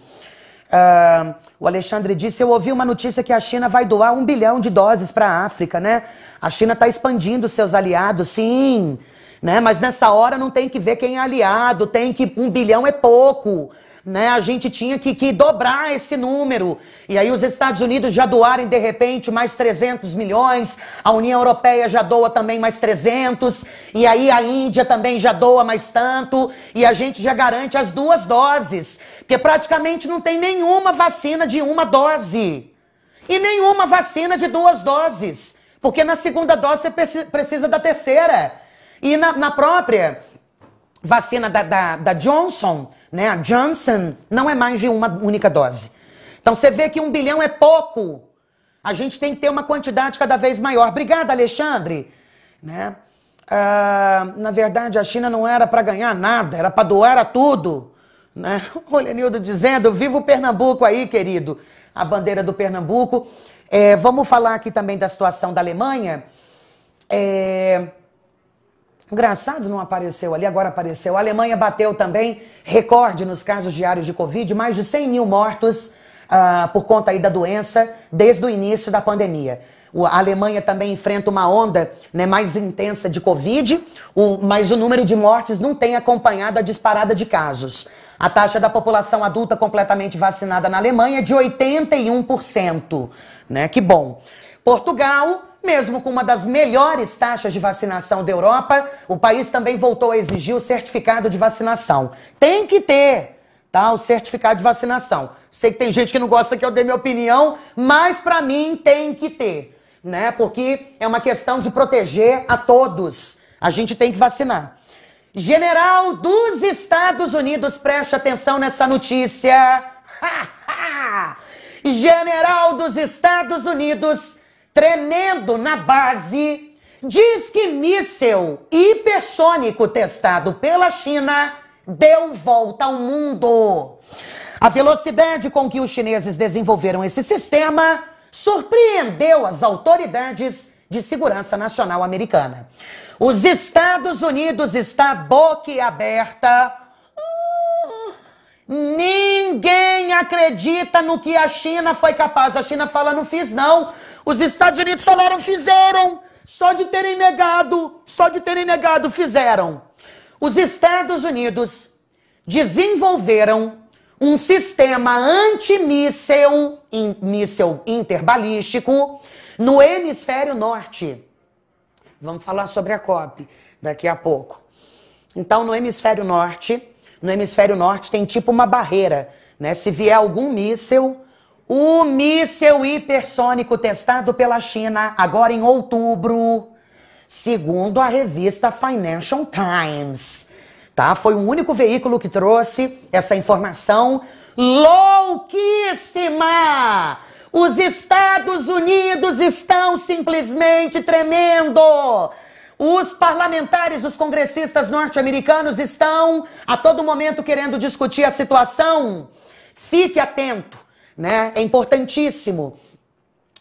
Uh, o Alexandre disse: Eu ouvi uma notícia que a China vai doar um bilhão de doses para a África, né? A China está expandindo seus aliados, sim, né? Mas nessa hora não tem que ver quem é aliado, tem que. Um bilhão é pouco né? A gente tinha que, que dobrar esse número. E aí os Estados Unidos já doarem de repente mais 300 milhões, a União Europeia já doa também mais 300, e aí a Índia também já doa mais tanto, e a gente já garante as duas doses, porque praticamente não tem nenhuma vacina de uma dose. E nenhuma vacina de duas doses, porque na segunda dose você precisa da terceira. E na, na própria, vacina da, da, da Johnson, né? A Johnson não é mais de uma única dose. Então você vê que um bilhão é pouco. A gente tem que ter uma quantidade cada vez maior. Obrigada, Alexandre. Né? Ah, na verdade, a China não era para ganhar nada, era para doar a tudo. Né? O Lenildo dizendo: viva o Pernambuco aí, querido. A bandeira do Pernambuco. É, vamos falar aqui também da situação da Alemanha. É, Engraçado não apareceu ali, agora apareceu. A Alemanha bateu também recorde nos casos diários de Covid, mais de 100 mil mortos uh, por conta aí da doença desde o início da pandemia. A Alemanha também enfrenta uma onda né, mais intensa de Covid, o, mas o número de mortes não tem acompanhado a disparada de casos. A taxa da população adulta completamente vacinada na Alemanha é de 81%. Né? Que bom. Portugal mesmo com uma das melhores taxas de vacinação da Europa, o país também voltou a exigir o certificado de vacinação. Tem que ter, tá? O certificado de vacinação. Sei que tem gente que não gosta que eu dê minha opinião, mas para mim tem que ter, né? Porque é uma questão de proteger a todos. A gente tem que vacinar. General dos Estados Unidos, preste atenção nessa notícia. General dos Estados Unidos tremendo na base, diz que míssel hipersônico testado pela China deu volta ao mundo. A velocidade com que os chineses desenvolveram esse sistema surpreendeu as autoridades de segurança nacional americana. Os Estados Unidos está boquiaberta. Uh, ninguém acredita no que a China foi capaz. A China fala: não fiz, não. Os Estados Unidos falaram, fizeram. Só de terem negado, só de terem negado, fizeram. Os Estados Unidos desenvolveram um sistema antimíssel, in, míssel interbalístico, no hemisfério norte. Vamos falar sobre a COP daqui a pouco. Então, no hemisfério norte, no hemisfério norte tem tipo uma barreira, né? Se vier algum míssel, o míssil hipersônico testado pela China agora em outubro, segundo a revista Financial Times. Tá? Foi o único veículo que trouxe essa informação louquíssima. Os Estados Unidos estão simplesmente tremendo. Os parlamentares, os congressistas norte-americanos estão a todo momento querendo discutir a situação. Fique atento né? É importantíssimo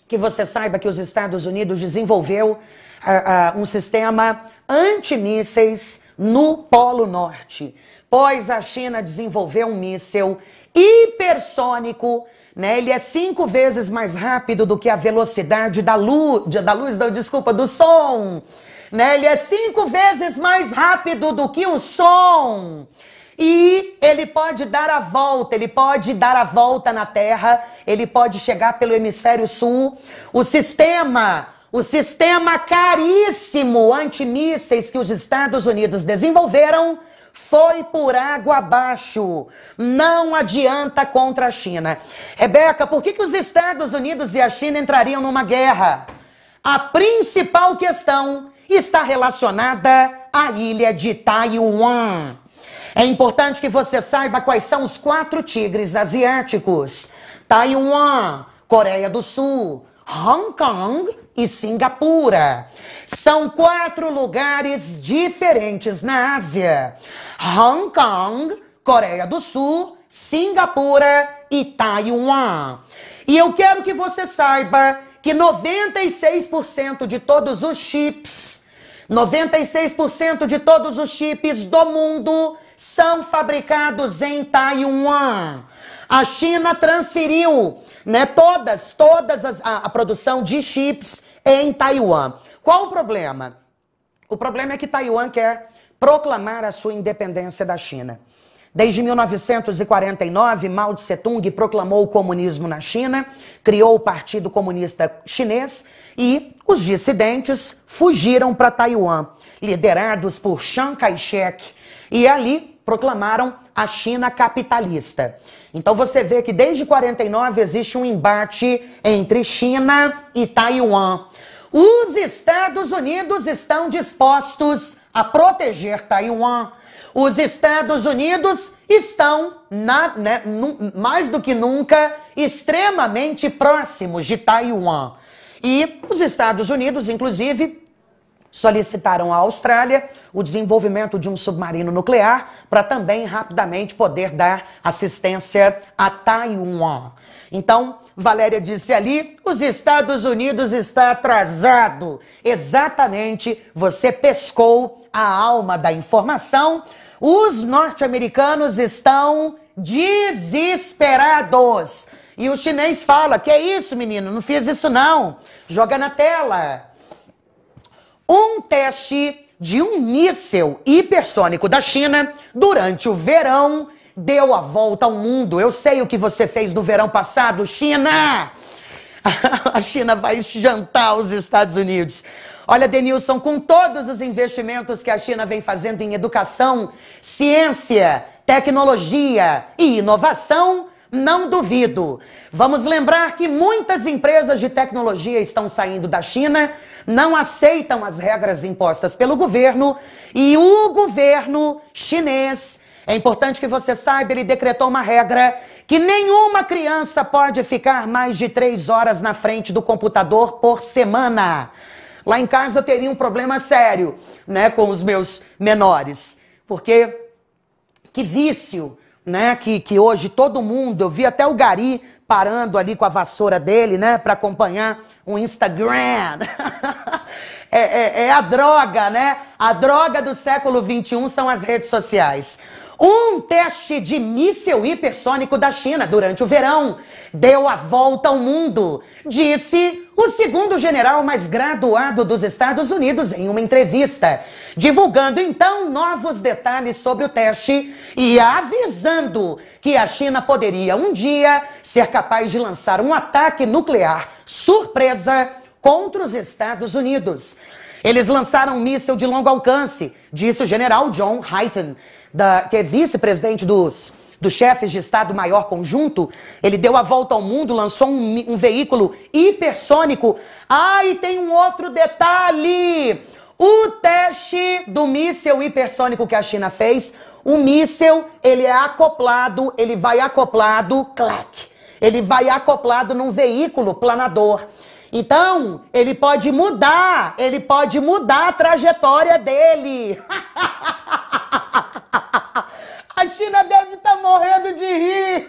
que você saiba que os Estados Unidos desenvolveu uh, uh, um sistema antimísseis no Polo Norte, pois a China desenvolveu um míssil hipersônico, né? Ele é cinco vezes mais rápido do que a velocidade da luz, da luz, não, desculpa, do som, né? Ele é cinco vezes mais rápido do que o som. E ele pode dar a volta, ele pode dar a volta na Terra, ele pode chegar pelo hemisfério sul. O sistema, o sistema caríssimo antimísseis que os Estados Unidos desenvolveram foi por água abaixo. Não adianta contra a China. Rebeca, por que, que os Estados Unidos e a China entrariam numa guerra? A principal questão está relacionada à ilha de Taiwan. É importante que você saiba quais são os quatro tigres asiáticos: Taiwan, Coreia do Sul, Hong Kong e Singapura. São quatro lugares diferentes na Ásia: Hong Kong, Coreia do Sul, Singapura e Taiwan. E eu quero que você saiba que 96% de todos os chips, 96% de todos os chips do mundo são fabricados em Taiwan. A China transferiu, né, todas, todas as, a, a produção de chips em Taiwan. Qual o problema? O problema é que Taiwan quer proclamar a sua independência da China. Desde 1949, Mao Tse Tung proclamou o comunismo na China, criou o Partido Comunista Chinês e os dissidentes fugiram para Taiwan, liderados por Chiang Kai-shek. E ali proclamaram a China capitalista. Então você vê que desde 49 existe um embate entre China e Taiwan. Os Estados Unidos estão dispostos a proteger Taiwan. Os Estados Unidos estão, na, né, mais do que nunca, extremamente próximos de Taiwan. E os Estados Unidos, inclusive, solicitaram à Austrália o desenvolvimento de um submarino nuclear para também rapidamente poder dar assistência a Taiwan. Então, Valéria disse ali: os Estados Unidos está atrasado. Exatamente, você pescou a alma da informação. Os norte-americanos estão desesperados. E o chinês fala: "Que é isso, menino? Não fiz isso não. Joga na tela." um teste de um míssil hipersônico da China durante o verão deu a volta ao mundo. Eu sei o que você fez no verão passado, China! A China vai jantar os Estados Unidos. Olha, Denilson, com todos os investimentos que a China vem fazendo em educação, ciência, tecnologia e inovação, não duvido. Vamos lembrar que muitas empresas de tecnologia estão saindo da China, não aceitam as regras impostas pelo governo e o governo chinês. É importante que você saiba, ele decretou uma regra que nenhuma criança pode ficar mais de três horas na frente do computador por semana. Lá em casa eu teria um problema sério, né, com os meus menores, porque que vício né? Que, que hoje todo mundo, eu vi até o Gari parando ali com a vassoura dele, né? Para acompanhar o Instagram. é, é, é a droga, né? A droga do século XXI são as redes sociais. Um teste de míssil hipersônico da China durante o verão deu a volta ao mundo, disse o segundo general mais graduado dos Estados Unidos, em uma entrevista, divulgando então novos detalhes sobre o teste e avisando que a China poderia um dia ser capaz de lançar um ataque nuclear surpresa contra os Estados Unidos. Eles lançaram um míssil de longo alcance, disse o general John Hyten, da, que é vice-presidente dos dos chefes de Estado-Maior Conjunto, ele deu a volta ao mundo, lançou um, um veículo hipersônico. Ah, e tem um outro detalhe! O teste do míssil hipersônico que a China fez, o míssil, ele é acoplado, ele vai acoplado, clac, ele vai acoplado num veículo planador. Então, ele pode mudar, ele pode mudar a trajetória dele. A China deve estar tá morrendo de rir.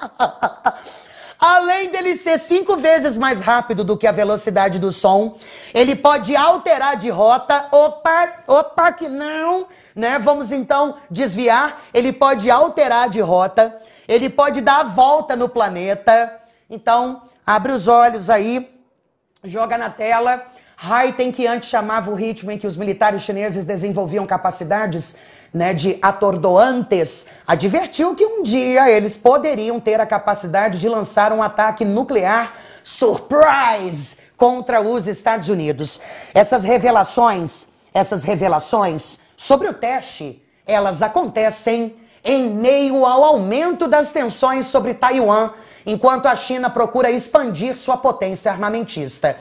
Além dele ser cinco vezes mais rápido do que a velocidade do som, ele pode alterar de rota. Opa, opa, que não, né? Vamos então desviar. Ele pode alterar de rota. Ele pode dar a volta no planeta. Então, abre os olhos aí, joga na tela. Haiten, que antes chamava o ritmo em que os militares chineses desenvolviam capacidades né, de atordoantes, advertiu que um dia eles poderiam ter a capacidade de lançar um ataque nuclear surprise contra os Estados Unidos. Essas revelações, essas revelações sobre o teste, elas acontecem em meio ao aumento das tensões sobre Taiwan, enquanto a China procura expandir sua potência armamentista.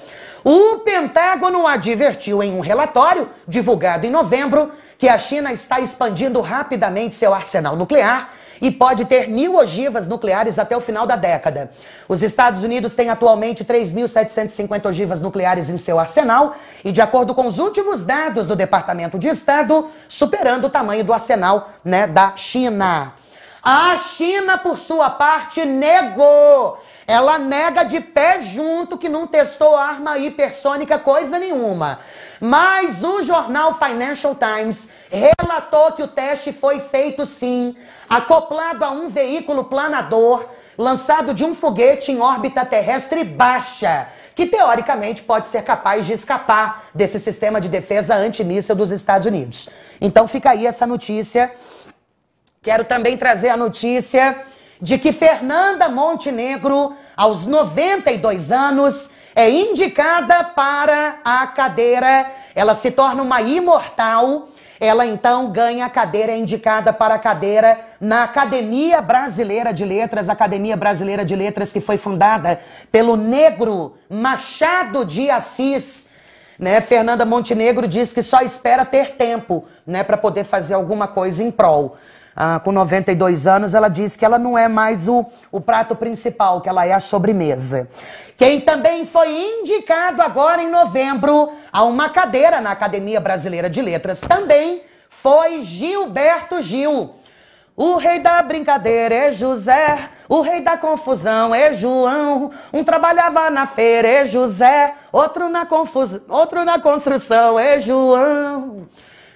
O Pentágono advertiu em um relatório divulgado em novembro que a China está expandindo rapidamente seu arsenal nuclear e pode ter mil ogivas nucleares até o final da década. Os Estados Unidos têm atualmente 3.750 ogivas nucleares em seu arsenal e, de acordo com os últimos dados do Departamento de Estado, superando o tamanho do arsenal né, da China. A China, por sua parte, negou. Ela nega de pé junto que não testou arma hipersônica coisa nenhuma. Mas o jornal Financial Times relatou que o teste foi feito sim, acoplado a um veículo planador lançado de um foguete em órbita terrestre baixa, que teoricamente pode ser capaz de escapar desse sistema de defesa antimíssil dos Estados Unidos. Então fica aí essa notícia. Quero também trazer a notícia de que Fernanda Montenegro, aos 92 anos, é indicada para a cadeira, ela se torna uma imortal, ela então ganha a cadeira, é indicada para a cadeira na Academia Brasileira de Letras, Academia Brasileira de Letras que foi fundada pelo negro Machado de Assis. Né? Fernanda Montenegro diz que só espera ter tempo né, para poder fazer alguma coisa em prol ah, com 92 anos, ela diz que ela não é mais o, o prato principal, que ela é a sobremesa. Quem também foi indicado agora em novembro a uma cadeira na Academia Brasileira de Letras também foi Gilberto Gil. O rei da brincadeira é José, o rei da confusão é João. Um trabalhava na feira é José, outro na, confus... outro na construção é João.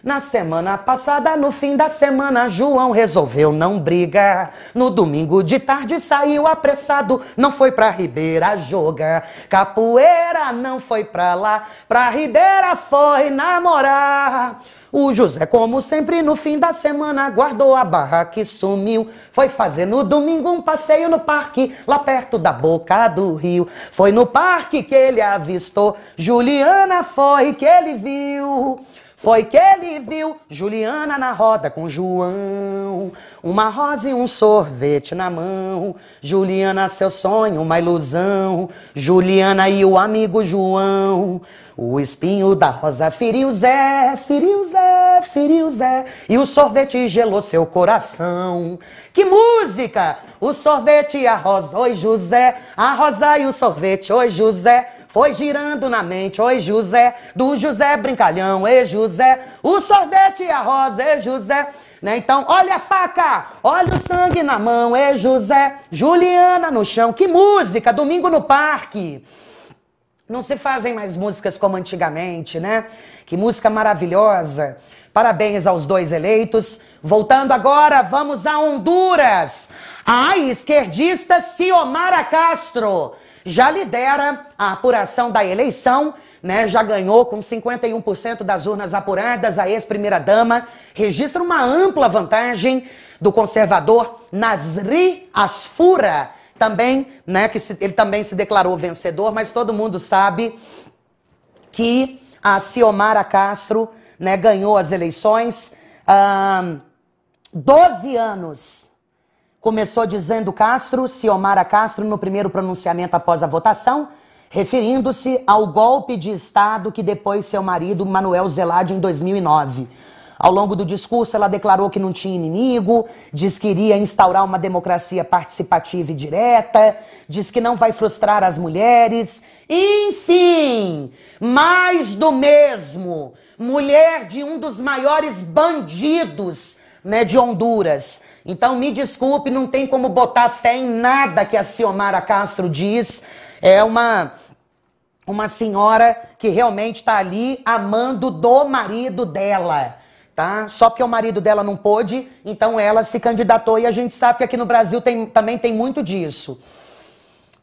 Na semana passada, no fim da semana, João resolveu não brigar. No domingo de tarde saiu apressado, não foi pra Ribeira jogar. Capoeira não foi pra lá, pra Ribeira foi namorar. O José, como sempre, no fim da semana guardou a barraca e sumiu. Foi fazer no domingo um passeio no parque, lá perto da boca do rio. Foi no parque que ele avistou, Juliana foi que ele viu. Foi que ele viu Juliana na roda com João, uma rosa e um sorvete na mão. Juliana, seu sonho, uma ilusão. Juliana e o amigo João. O espinho da rosa feriu Zé, feriu Zé, feriu Zé. E o sorvete gelou seu coração. Que música! O sorvete e a rosa, oi José. A rosa e o sorvete, oi José. Foi girando na mente, oi José. Do José brincalhão, ei José. José, o sorvete, e é a rosa, é José. Né? Então, olha a faca, olha o sangue na mão, é José, Juliana no chão. Que música, domingo no parque. Não se fazem mais músicas como antigamente, né? Que música maravilhosa. Parabéns aos dois eleitos. Voltando agora, vamos a Honduras. A esquerdista Ciomara Castro já lidera a apuração da eleição, né? Já ganhou com 51% das urnas apuradas a ex-primeira-dama, registra uma ampla vantagem do conservador Nasri Asfura, também, né, que se, ele também se declarou vencedor, mas todo mundo sabe que a Ciomara Castro, né, ganhou as eleições, há 12 anos Começou dizendo Castro, Ciomara Castro, no primeiro pronunciamento após a votação, referindo-se ao golpe de Estado que depois seu marido, Manuel Zelade, em 2009. Ao longo do discurso, ela declarou que não tinha inimigo, diz que iria instaurar uma democracia participativa e direta, diz que não vai frustrar as mulheres. Enfim, mais do mesmo. Mulher de um dos maiores bandidos né, de Honduras. Então me desculpe, não tem como botar fé em nada que a Ciomara Castro diz. É uma uma senhora que realmente está ali amando do marido dela. Tá? Só porque o marido dela não pôde, então ela se candidatou e a gente sabe que aqui no Brasil tem, também tem muito disso.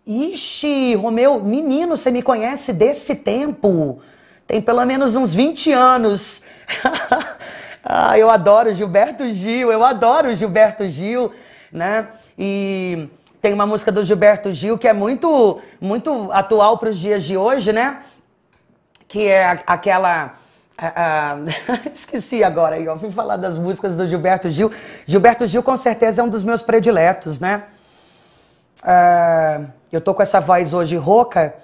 Ixi, Romeu, menino, você me conhece desse tempo. Tem pelo menos uns 20 anos. Ah, eu adoro Gilberto Gil, eu adoro Gilberto Gil, né? E tem uma música do Gilberto Gil que é muito, muito atual para os dias de hoje, né? Que é aquela. esqueci agora, aí, fui falar das músicas do Gilberto Gil. Gilberto Gil, com certeza, é um dos meus prediletos, né? Ah, eu tô com essa voz hoje rouca,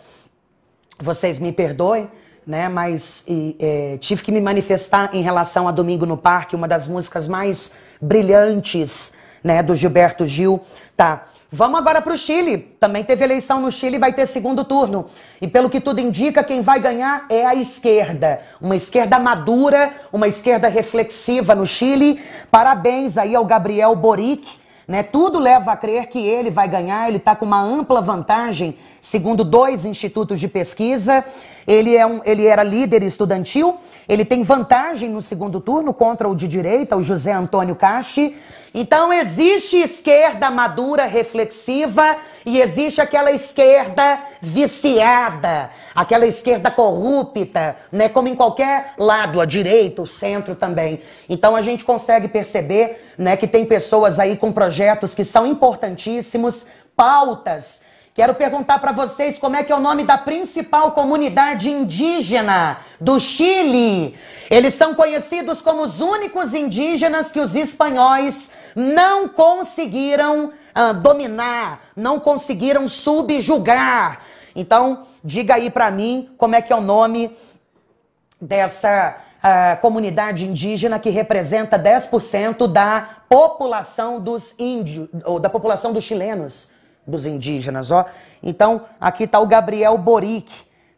vocês me perdoem, né? Mas e, é, tive que me manifestar em relação a Domingo no Parque, uma das músicas mais brilhantes, né, do Gilberto Gil. Tá. Vamos agora para o Chile. Também teve eleição no Chile, vai ter segundo turno. E pelo que tudo indica, quem vai ganhar é a esquerda. Uma esquerda madura, uma esquerda reflexiva no Chile. Parabéns aí ao Gabriel Boric né? Tudo leva a crer que ele vai ganhar, ele está com uma ampla vantagem, segundo dois institutos de pesquisa. Ele, é um, ele era líder estudantil, ele tem vantagem no segundo turno contra o de direita, o José Antônio Cache. Então existe esquerda madura, reflexiva, e existe aquela esquerda viciada, aquela esquerda corrupta, né? Como em qualquer lado, a direita, o centro também. Então a gente consegue perceber, né, que tem pessoas aí com projetos que são importantíssimos, pautas. Quero perguntar para vocês como é que é o nome da principal comunidade indígena do Chile. Eles são conhecidos como os únicos indígenas que os espanhóis não conseguiram ah, dominar, não conseguiram subjugar. Então, diga aí para mim como é que é o nome dessa ah, comunidade indígena que representa 10% da população dos índios, ou da população dos chilenos, dos indígenas, ó. Então, aqui está o Gabriel Boric,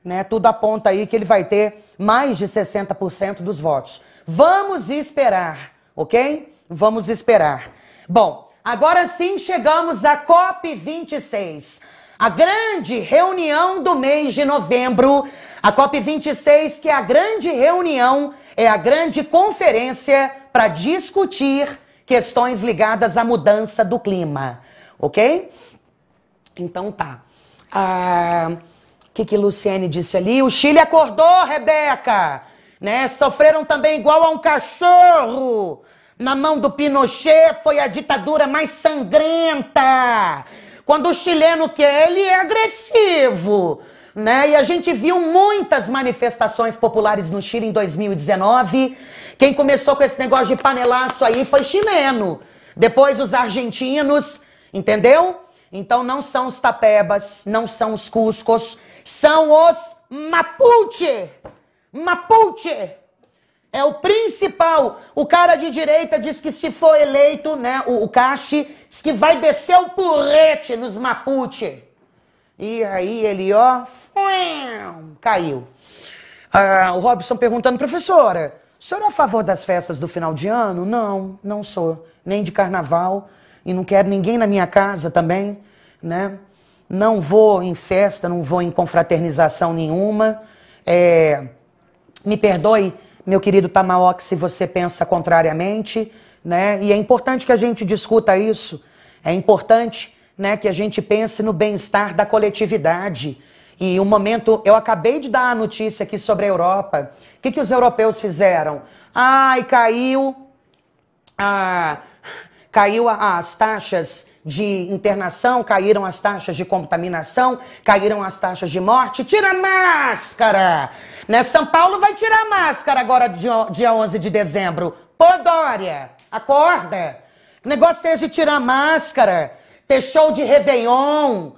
né? Tudo aponta aí que ele vai ter mais de 60% dos votos. Vamos esperar, ok? Vamos esperar. Bom, agora sim chegamos à COP26, a grande reunião do mês de novembro. A COP26, que é a grande reunião, é a grande conferência para discutir questões ligadas à mudança do clima, ok? Então tá. Ah, o ah, que, que Luciene disse ali? O Chile acordou, Rebeca! Né? Sofreram também igual a um cachorro na mão do Pinochet foi a ditadura mais sangrenta. Quando o chileno quer, é, ele é agressivo. Né? E a gente viu muitas manifestações populares no Chile em 2019. Quem começou com esse negócio de panelaço aí foi chileno. Depois os argentinos, entendeu? Então não são os tapebas, não são os cuscos, são os mapuche. Mapuche. É o principal. O cara de direita diz que se for eleito, né, o, o diz que vai descer o porrete nos Mapuche. E aí ele, ó, caiu. Ah, o Robson perguntando, professora, o senhor é a favor das festas do final de ano? Não, não sou. Nem de carnaval. E não quero ninguém na minha casa também, né? Não vou em festa, não vou em confraternização nenhuma. É, me perdoe meu querido Tamaoc, se você pensa contrariamente, né? E é importante que a gente discuta isso. É importante, né, que a gente pense no bem-estar da coletividade. E um momento, eu acabei de dar a notícia aqui sobre a Europa. O que, que os europeus fizeram? Ai, caiu a, caiu a, as taxas de internação, caíram as taxas de contaminação, caíram as taxas de morte. Tira a máscara! Né? São Paulo vai tirar a máscara agora, dia 11 de dezembro. Pô, Dória, acorda! O negócio é de tirar a máscara, ter show de Réveillon,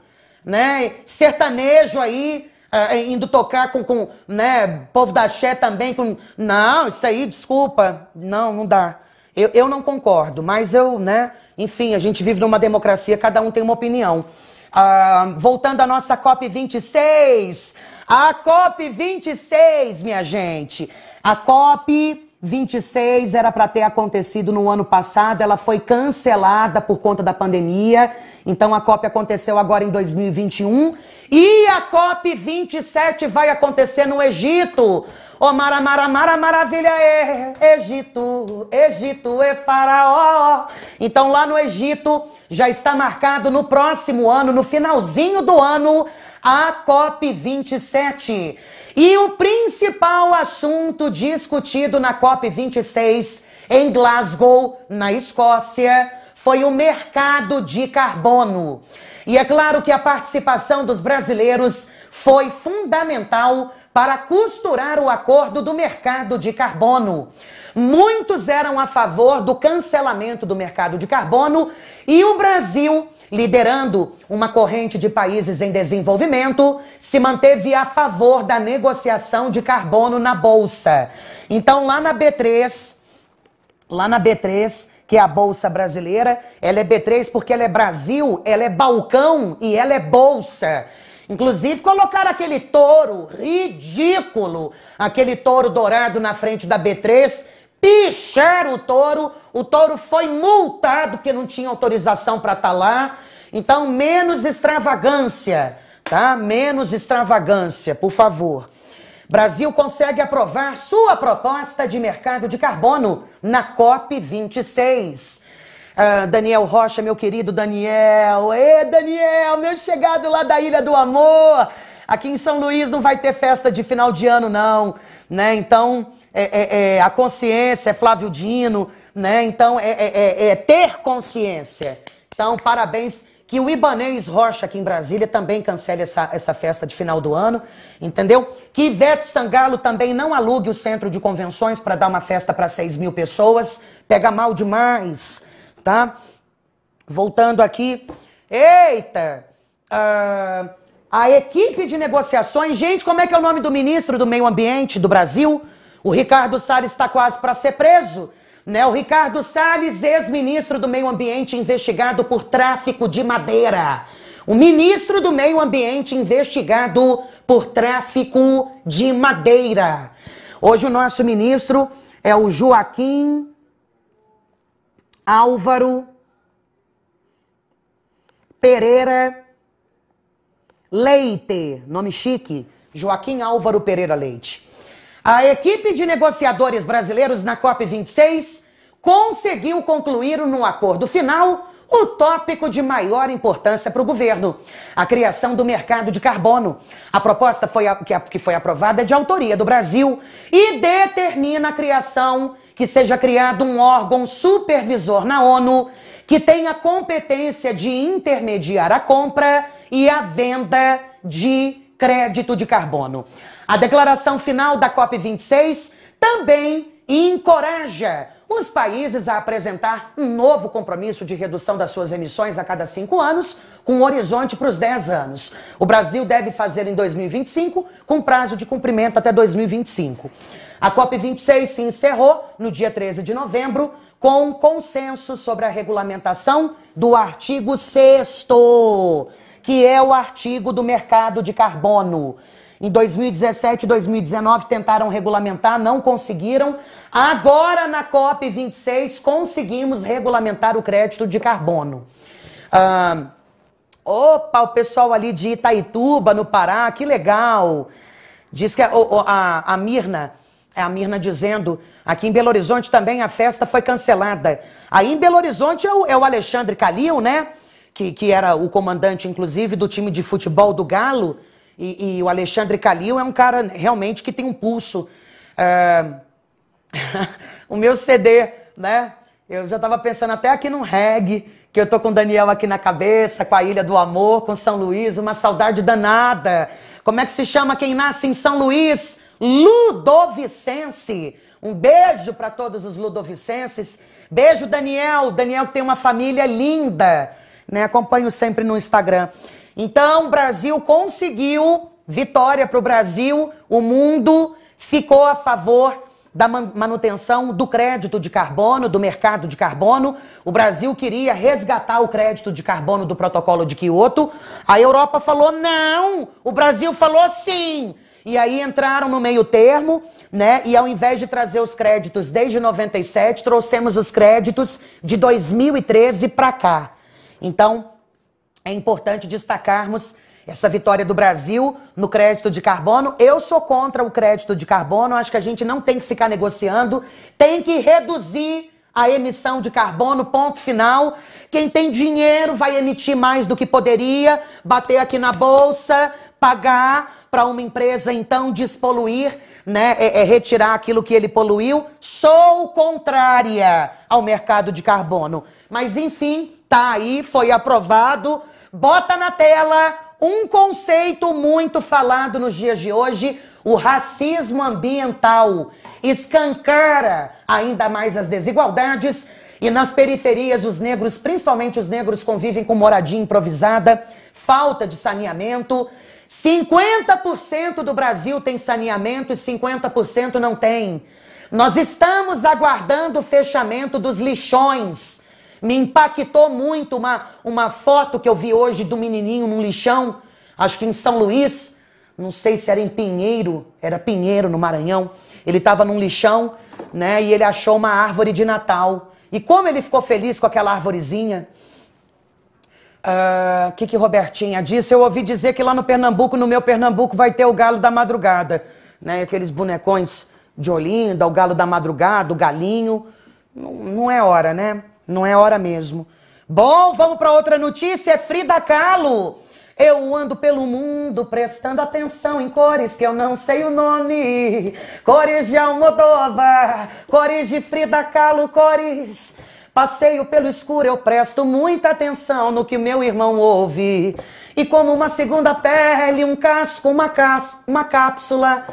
né? sertanejo aí. Uh, indo tocar com, com né, povo da Xé também, com. Não, isso aí, desculpa. Não, não dá. Eu, eu não concordo, mas eu, né? Enfim, a gente vive numa democracia, cada um tem uma opinião. Ah, voltando à nossa COP26. A COP26, minha gente. A COP26 era para ter acontecido no ano passado, ela foi cancelada por conta da pandemia. Então a COP aconteceu agora em 2021 e a COP27 vai acontecer no Egito. Ó oh, mara, mara, mara, maravilha, é Egito, Egito é faraó. Então lá no Egito já está marcado no próximo ano, no finalzinho do ano, a COP27. E o principal assunto discutido na COP26 em Glasgow, na Escócia, foi o mercado de carbono. E é claro que a participação dos brasileiros foi fundamental para costurar o acordo do mercado de carbono. Muitos eram a favor do cancelamento do mercado de carbono e o Brasil, liderando uma corrente de países em desenvolvimento, se manteve a favor da negociação de carbono na bolsa. Então, lá na B3, lá na B3, que é a Bolsa Brasileira. Ela é B3 porque ela é Brasil, ela é balcão e ela é bolsa. Inclusive, colocaram aquele touro ridículo, aquele touro dourado na frente da B3, picharam o touro, o touro foi multado porque não tinha autorização para estar tá lá. Então, menos extravagância, tá? Menos extravagância, por favor. Brasil consegue aprovar sua proposta de mercado de carbono na COP26. Ah, Daniel Rocha, meu querido Daniel. Ê, Daniel, meu chegado lá da Ilha do Amor. Aqui em São Luís não vai ter festa de final de ano, não. Né? Então, é, é, é, a consciência é Flávio Dino, né? Então, é, é, é, é ter consciência. Então, parabéns. Que o Ibanês Rocha, aqui em Brasília, também cancele essa, essa festa de final do ano, entendeu? Que Ivete Sangalo também não alugue o centro de convenções para dar uma festa para 6 mil pessoas. Pega mal demais tá? Voltando aqui. Eita! Uh, a equipe de negociações, gente, como é que é o nome do ministro do Meio Ambiente do Brasil? O Ricardo Salles está quase para ser preso. Né? O Ricardo Salles, ex-ministro do Meio Ambiente, investigado por tráfico de madeira. O ministro do Meio Ambiente investigado por tráfico de madeira. Hoje o nosso ministro é o Joaquim Álvaro Pereira Leite, nome chique, Joaquim Álvaro Pereira Leite. A equipe de negociadores brasileiros na COP26 conseguiu concluir no acordo final o tópico de maior importância para o governo: a criação do mercado de carbono. A proposta foi a, que, a, que foi aprovada é de autoria do Brasil e determina a criação que seja criado um órgão supervisor na ONU que tenha competência de intermediar a compra e a venda de crédito de carbono. A declaração final da COP26 também encoraja os países a apresentar um novo compromisso de redução das suas emissões a cada cinco anos, com um horizonte para os 10 anos. O Brasil deve fazer em 2025, com prazo de cumprimento até 2025. A COP26 se encerrou no dia 13 de novembro com consenso sobre a regulamentação do artigo 6, que é o artigo do mercado de carbono. Em 2017 e 2019 tentaram regulamentar, não conseguiram. Agora na COP26 conseguimos regulamentar o crédito de carbono. Ah, opa, o pessoal ali de Itaituba, no Pará, que legal. Diz que a, a, a Mirna é a Mirna dizendo, aqui em Belo Horizonte também a festa foi cancelada. Aí em Belo Horizonte é o, é o Alexandre Calil, né? Que, que era o comandante, inclusive, do time de futebol do Galo. E, e o Alexandre Calil é um cara realmente que tem um pulso. É... o meu CD, né? Eu já estava pensando até aqui num reggae, que eu tô com o Daniel aqui na cabeça, com a Ilha do Amor, com São Luís, uma saudade danada. Como é que se chama quem nasce em São Luís? ludovicense. Um beijo para todos os ludovicenses. Beijo, Daniel. Daniel tem uma família linda, né? Acompanho sempre no Instagram. Então, o Brasil conseguiu vitória para o Brasil. O mundo ficou a favor da manutenção do crédito de carbono, do mercado de carbono. O Brasil queria resgatar o crédito de carbono do protocolo de Quioto. A Europa falou não. O Brasil falou sim. E aí entraram no meio termo, né? E ao invés de trazer os créditos desde 97, trouxemos os créditos de 2013 para cá. Então, é importante destacarmos essa vitória do Brasil no crédito de carbono. Eu sou contra o crédito de carbono, acho que a gente não tem que ficar negociando, tem que reduzir a emissão de carbono, ponto final. Quem tem dinheiro vai emitir mais do que poderia, bater aqui na bolsa, pagar para uma empresa então despoluir, né, é, é retirar aquilo que ele poluiu. Sou contrária ao mercado de carbono. Mas enfim, tá aí, foi aprovado. Bota na tela um conceito muito falado nos dias de hoje, o racismo ambiental. Escancara ainda mais as desigualdades e nas periferias os negros, principalmente os negros, convivem com moradia improvisada, falta de saneamento. 50% do Brasil tem saneamento e 50% não tem. Nós estamos aguardando o fechamento dos lixões me impactou muito uma, uma foto que eu vi hoje do menininho num lixão, acho que em São Luís, não sei se era em Pinheiro, era Pinheiro no Maranhão. Ele estava num lixão, né? E ele achou uma árvore de Natal. E como ele ficou feliz com aquela arvorezinha. O uh, ah, que, que Robertinha disse? Eu ouvi dizer que lá no Pernambuco, no meu Pernambuco, vai ter o galo da madrugada. Né? Aqueles bonecões de Olinda, o galo da madrugada, o galinho. não é hora, né? Não é hora mesmo. Bom, vamos para outra notícia. É Frida Kahlo. Eu ando pelo mundo prestando atenção em cores que eu não sei o nome. Cores de Almodóvar, cores de Frida Kahlo, cores. Passeio pelo escuro, eu presto muita atenção no que meu irmão ouve. E como uma segunda pele, um casco, uma, cas uma cápsula.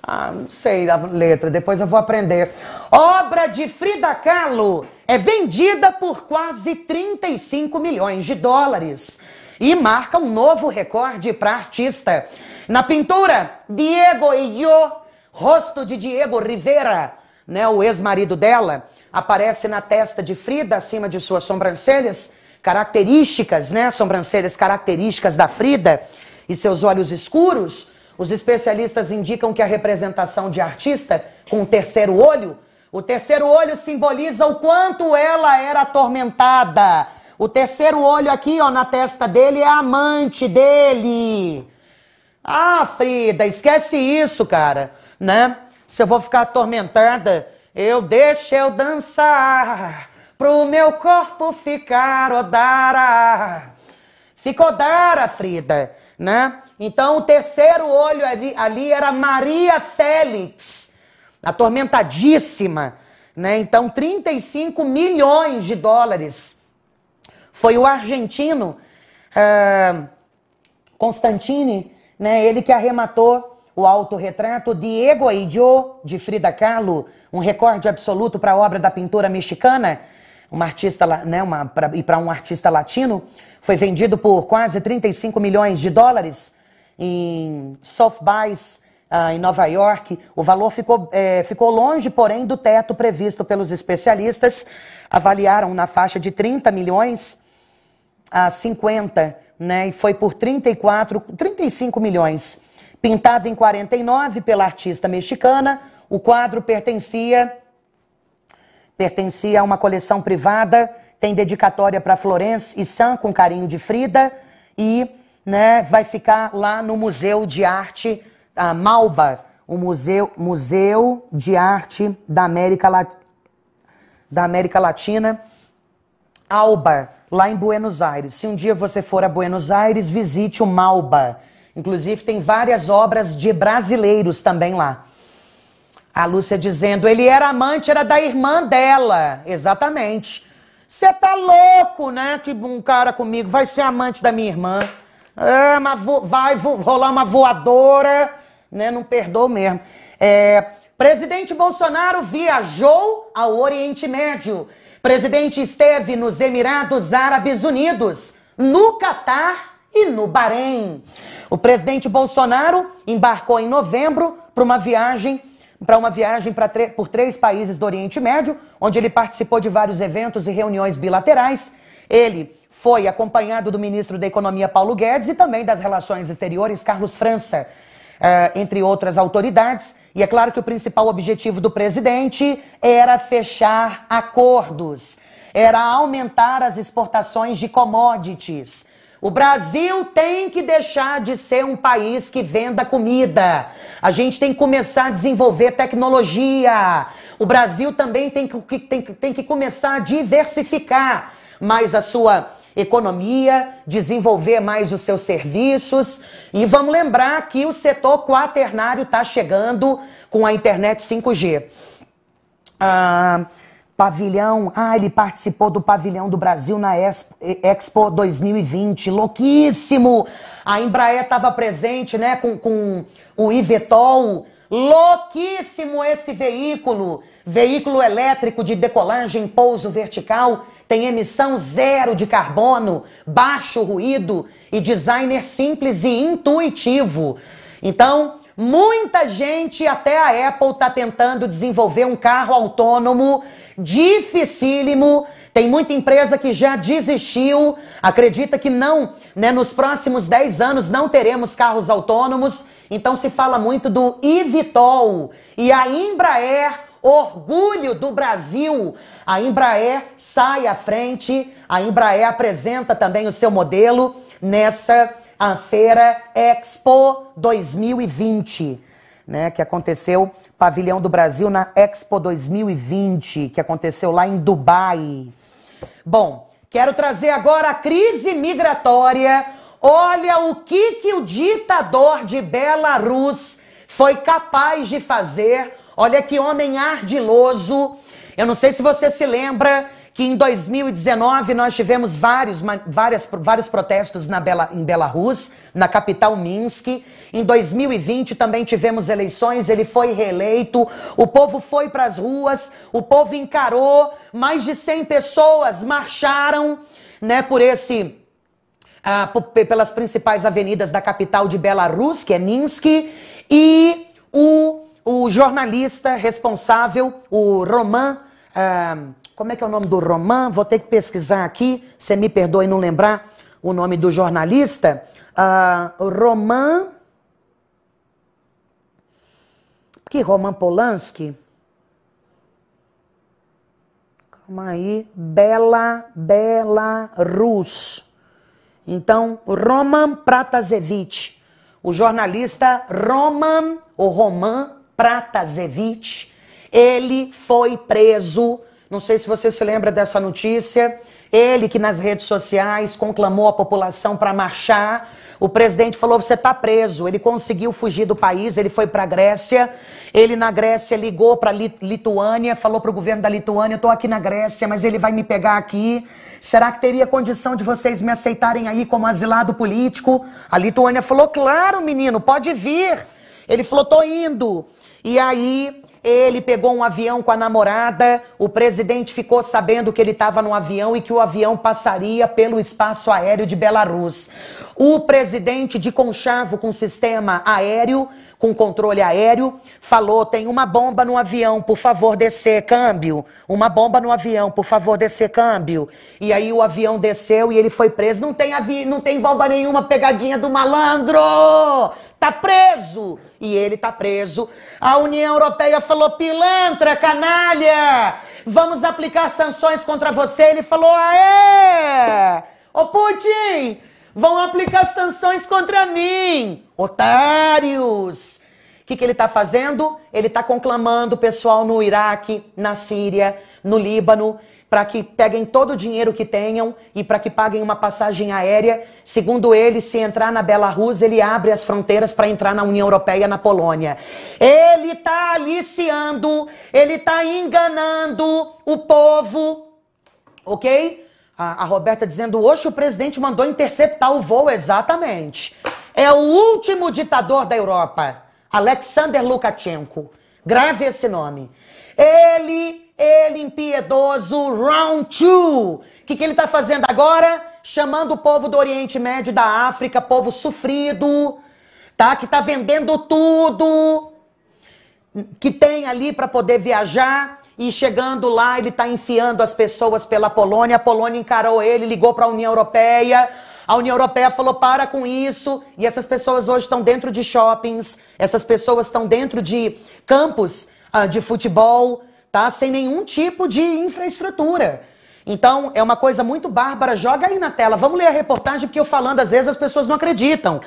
Ah, não sei a letra, depois eu vou aprender. Obra de Frida Kahlo é vendida por quase 35 milhões de dólares e marca um novo recorde para artista. Na pintura, Diego Iyo, rosto de Diego Rivera, né, o ex-marido dela, aparece na testa de Frida, acima de suas sobrancelhas, características, né, sobrancelhas características da Frida e seus olhos escuros. Os especialistas indicam que a representação de artista com o terceiro olho o terceiro olho simboliza o quanto ela era atormentada. O terceiro olho aqui, ó, na testa dele é a amante dele. Ah, Frida, esquece isso, cara, né? Se eu vou ficar atormentada, eu deixo eu dançar pro meu corpo ficar odara. Ficou odara, Frida, né? Então o terceiro olho ali, ali era Maria Félix atormentadíssima. Né? Então, 35 milhões de dólares. Foi o argentino uh, Constantini, né? ele que arrematou o autorretrato Diego Eidio, de Frida Kahlo, um recorde absoluto para a obra da pintora mexicana, uma artista, né, uma, pra, e para um artista latino, foi vendido por quase 35 milhões de dólares em Sotheby's, ah, em Nova York, o valor ficou, é, ficou longe, porém, do teto previsto pelos especialistas. Avaliaram na faixa de 30 milhões a 50, né? E foi por 34, 35 milhões. Pintado em 49 pela artista mexicana, o quadro pertencia pertencia a uma coleção privada, tem dedicatória para Florence e Sam com carinho de Frida e né, vai ficar lá no Museu de Arte a Malba, o Museu, Museu de Arte da América, La... da América Latina, Alba, lá em Buenos Aires. Se um dia você for a Buenos Aires, visite o Malba. Inclusive, tem várias obras de brasileiros também lá. A Lúcia dizendo, ele era amante, era da irmã dela. Exatamente. Você tá louco, né? Que um cara comigo vai ser amante da minha irmã. É, mas vai rolar uma voadora né? Não perdoa mesmo. É, presidente Bolsonaro viajou ao Oriente Médio. Presidente esteve nos Emirados Árabes Unidos, no Catar e no Bahrein. O presidente Bolsonaro embarcou em novembro para uma viagem para uma viagem por três países do Oriente Médio, onde ele participou de vários eventos e reuniões bilaterais. Ele foi acompanhado do ministro da Economia Paulo Guedes e também das Relações Exteriores Carlos França uh, entre outras autoridades. E é claro que o principal objetivo do presidente era fechar acordos, era aumentar as exportações de commodities. O Brasil tem que deixar de ser um país que venda comida. A gente tem que começar a desenvolver tecnologia. O Brasil também tem que, tem, tem que começar a diversificar mais a sua economia, desenvolver mais os seus serviços. E vamos lembrar que o setor quaternário está chegando com a internet 5G. Ah, pavilhão, ah, ele participou do pavilhão do Brasil na Expo 2020, louquíssimo! A Embraer estava presente, né, com, com o Ivetol, louquíssimo esse veículo, veículo elétrico de decolagem, pouso vertical, tem emissão zero de carbono, baixo ruído e designer simples e intuitivo. Então, muita gente, até a Apple, está tentando desenvolver um carro autônomo dificílimo. Tem muita empresa que já desistiu, acredita que não, né, nos próximos 10 anos não teremos carros autônomos. Então se fala muito do eVTOL e a Embraer Orgulho do Brasil. A Embraer sai à frente, a Embraer apresenta também o seu modelo nessa feira Expo 2020, né, que aconteceu Pavilhão do Brasil na Expo 2020, que aconteceu lá em Dubai. Bom, quero trazer agora a crise migratória. Olha o que que o ditador de Belarus foi capaz de fazer. Olha que homem ardiloso. Eu não sei se você se lembra que em 2019 nós tivemos vários, várias, vários protestos na Bela, em Belarus, na capital Minsk. Em 2020 também tivemos eleições, ele foi reeleito, o povo foi para as ruas, o povo encarou, mais de 100 pessoas marcharam né, por esse ah, pelas principais avenidas da capital de Belarus, que é Minsk, e o, o jornalista responsável, o Roman. Ehm, como é que é o nome do Roman? Vou ter que pesquisar aqui, você me perdoe não lembrar o nome do jornalista. Uh, Roman. Que Roman Polanski? Calma aí. Bela, Bela Rus. Então, Roman Pratasevich o jornalista Roman, o Roman Pratasevich, ele foi preso. Não sei se você se lembra dessa notícia. Ele que nas redes sociais conclamou a população para marchar. O presidente falou: você está preso. Ele conseguiu fugir do país, ele foi para a Grécia. Ele na Grécia ligou para a Lituânia, falou para o governo da Lituânia: estou aqui na Grécia, mas ele vai me pegar aqui. Será que teria condição de vocês me aceitarem aí como asilado político? A Lituânia falou: claro, menino, pode vir. Ele falou: estou indo. E aí ele pegou um avião com a namorada, o presidente ficou sabendo que ele estava no avião e que o avião passaria pelo espaço aéreo de Belarus. O presidente de Conchavo, com sistema aéreo, com controle aéreo, falou: tem uma bomba no avião, por favor, descer câmbio. Uma bomba no avião, por favor, descer câmbio. E aí o avião desceu e ele foi preso. Não tem, avi... não tem bomba nenhuma, pegadinha do malandro! tá preso. E ele tá preso. A União Europeia falou: pilantra, canalha, vamos aplicar sanções contra você. Ele falou: aê! Ô Putin, vão aplicar sanções contra mim. Otários! O que, que ele tá fazendo? Ele tá conclamando o pessoal no Iraque, na Síria, no Líbano, para que peguem todo o dinheiro que tenham e para que paguem uma passagem aérea. Segundo ele, se entrar na Belarus, ele abre as fronteiras para entrar na União Europeia, na Polônia. Ele está aliciando, ele está enganando o povo, ok? A, a Roberta dizendo, hoje o presidente mandou interceptar o voo, exatamente. É o último ditador da Europa, Alexander Lukashenko. Grave esse nome. Ele, ele impiedoso, round two. O que, que ele está fazendo agora? Chamando o povo do Oriente Médio, da África, povo sofrido, tá? Que está vendendo tudo que tem ali para poder viajar. E chegando lá, ele está enfiando as pessoas pela Polônia. A Polônia encarou ele, ligou para a União Europeia. A União Europeia falou: para com isso. E essas pessoas hoje estão dentro de shoppings, essas pessoas estão dentro de campos ah, de futebol, tá? Sem nenhum tipo de infraestrutura. Então, é uma coisa muito bárbara. Joga aí na tela. Vamos ler a reportagem, porque eu falando, às vezes, as pessoas não acreditam.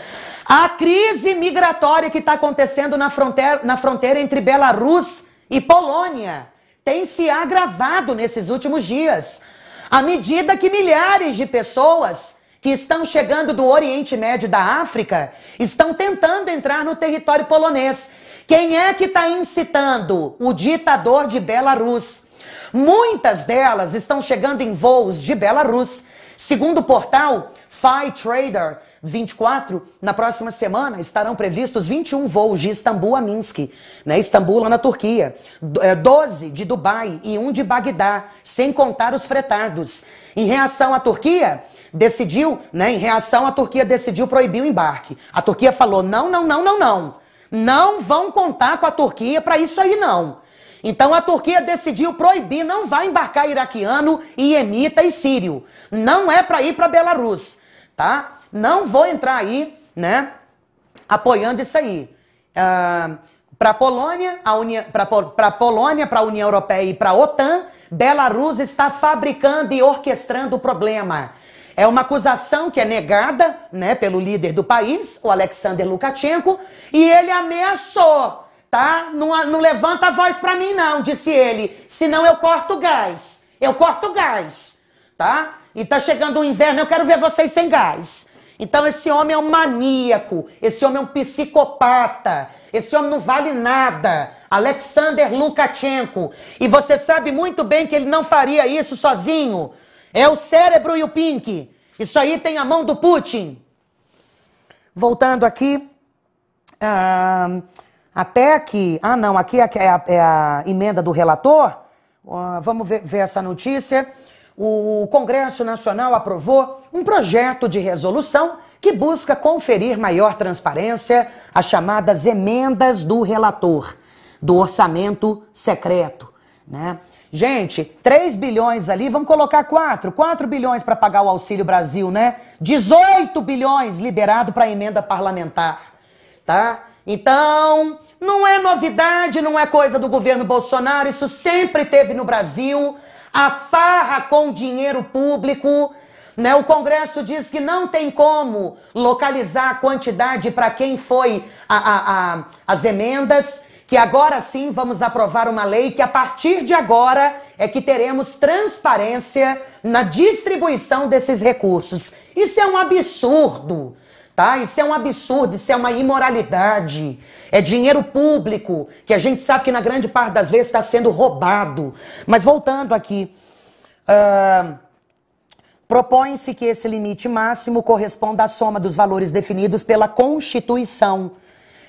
A crise migratória que está acontecendo na fronteira, na fronteira entre Belarus e Polônia tem se agravado nesses últimos dias. À medida que milhares de pessoas que estão chegando do Oriente Médio da África estão tentando entrar no território polonês quem é que está incitando? O ditador de Belarus. Muitas delas estão chegando em voos de Belarus. Segundo o portal FlyTrader 24, na próxima semana estarão previstos 21 voos de Istambul a Minsk, né? Istambul lá na Turquia, 12 é, de Dubai e um de Bagdá, sem contar os fretados. Em reação à Turquia, decidiu, né? Em reação à Turquia decidiu proibir o embarque. A Turquia falou: "Não, não, não, não, não". Não vão contar com a Turquia para isso aí, não. Então a Turquia decidiu proibir, não vai embarcar iraquiano, iemita e sírio. Não é para ir para Belarus, tá? Não vou entrar aí, né? Apoiando isso aí. Uh, ah, para Polônia, a União, para Polônia, para a União Europeia e para a OTAN, Belarus está fabricando e orquestrando o problema. É uma acusação que é negada né, pelo líder do país, o Alexander Lukashenko, e ele ameaçou, tá? Não, não levanta a voz para mim, não, disse ele. Senão eu corto o gás. Eu corto o gás, tá? E tá chegando o inverno, eu quero ver vocês sem gás. Então esse homem é um maníaco, esse homem é um psicopata, esse homem não vale nada. Alexander Lukashenko. E você sabe muito bem que ele não faria isso sozinho. É o cérebro e o pink. Isso aí tem a mão do Putin. Voltando aqui. Uh, até Ah, não, aqui é, é, a, é a, emenda do relator. Uh, vamos ver, ver essa notícia. O Congresso Nacional aprovou um projeto de resolução que busca conferir maior transparência às chamadas emendas do relator do orçamento secreto. Né? Gente, 3 bilhões ali, vamos colocar 4, 4 bilhões para pagar o Auxílio Brasil, né? 18 bilhões liberado para emenda parlamentar, tá? Então, não é novidade, não é coisa do governo Bolsonaro, isso sempre teve no Brasil a farra com dinheiro público. Né? O Congresso diz que não tem como localizar a quantidade para quem foi a, a, a, as emendas que agora sim vamos aprovar uma lei que a partir de agora é que teremos transparência na distribuição desses recursos. Isso é um absurdo. Tá? Isso é um absurdo, isso é uma imoralidade. É dinheiro público, que a gente sabe que na grande parte das vezes está sendo roubado. Mas voltando aqui, uh, propõe-se que esse limite máximo corresponda à soma dos valores definidos pela Constituição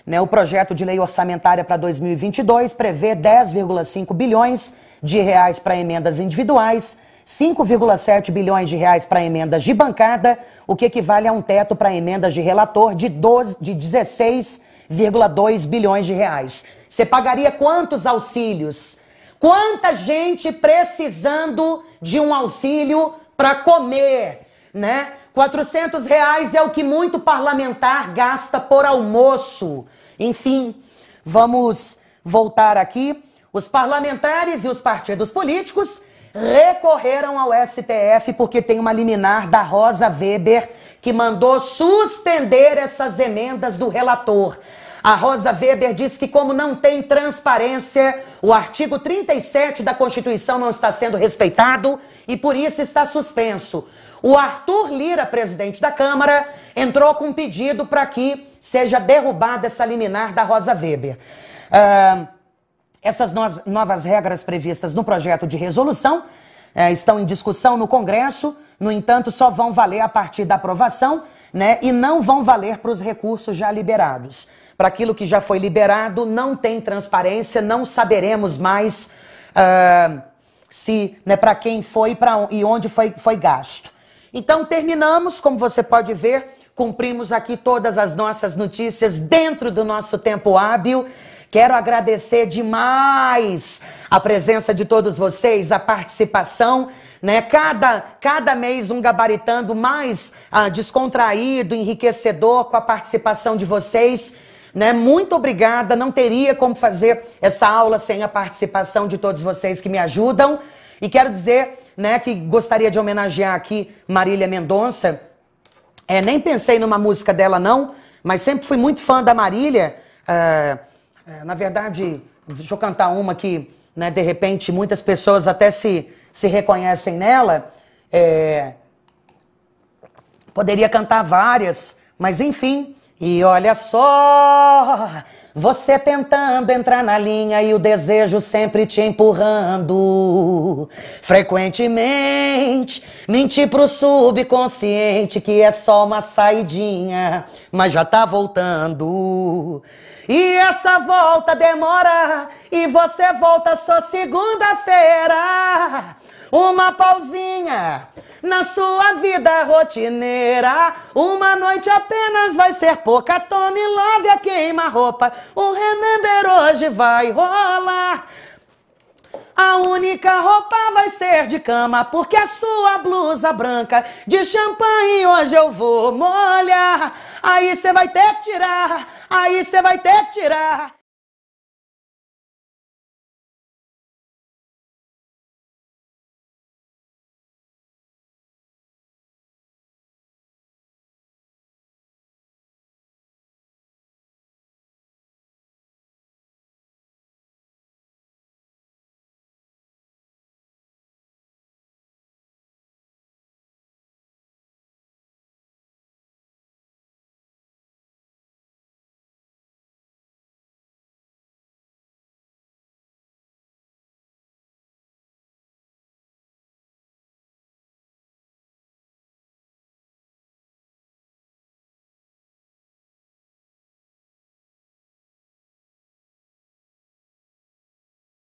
né? O projeto de lei orçamentária para 2022 prevê 10,5 bilhões de reais para emendas individuais, 5,7 bilhões de reais para emendas de bancada, o que equivale a um teto para emendas de relator de 12, de 16,2 bilhões de reais. Você pagaria quantos auxílios? Quanta gente precisando de um auxílio para comer, né? 400 reais é o que muito parlamentar gasta por almoço. Enfim, vamos voltar aqui. Os parlamentares e os partidos políticos recorreram ao STF porque tem uma liminar da Rosa Weber que mandou suspender essas emendas do relator. A Rosa Weber diz que, como não tem transparência, o artigo 37 da Constituição não está sendo respeitado e por isso está suspenso. O Arthur Lira, presidente da Câmara, entrou com um pedido para que seja derrubada essa liminar da Rosa Weber. Uh, essas novas, novas regras previstas no projeto de resolução uh, estão em discussão no Congresso, no entanto, só vão valer a partir da aprovação né, e não vão valer para os recursos já liberados. Para aquilo que já foi liberado, não tem transparência, não saberemos mais uh, se né, para quem foi pra, e onde foi, foi gasto. Então, terminamos, como você pode ver, cumprimos aqui todas as nossas notícias dentro do nosso tempo hábil. Quero agradecer demais a presença de todos vocês, a participação, né? Cada, cada mês um gabaritando mais ah, descontraído, enriquecedor com a participação de vocês. Né? Muito obrigada. Não teria como fazer essa aula sem a participação de todos vocês que me ajudam. E quero dizer né, que gostaria de homenagear aqui Marília Mendonça. É, nem pensei numa música dela, não, mas sempre fui muito fã da Marília. É, é, na verdade, deixa eu cantar uma que, né, de repente, muitas pessoas até se, se reconhecem nela. É, poderia cantar várias, mas enfim, e olha só, você tentando entrar na linha e o desejo sempre te empurrando. Frequentemente, mentir pro subconsciente que é só uma saidinha, mas já tá voltando. E essa volta demora e você volta só segunda-feira. Uma pausinha na sua vida rotineira. Uma noite apenas vai ser pouca. Tome love a queima-roupa. O remember hoje vai rolar. A única roupa vai ser de cama, porque a sua blusa branca de champanhe hoje eu vou molhar. Aí você vai ter que tirar, aí você vai ter que tirar.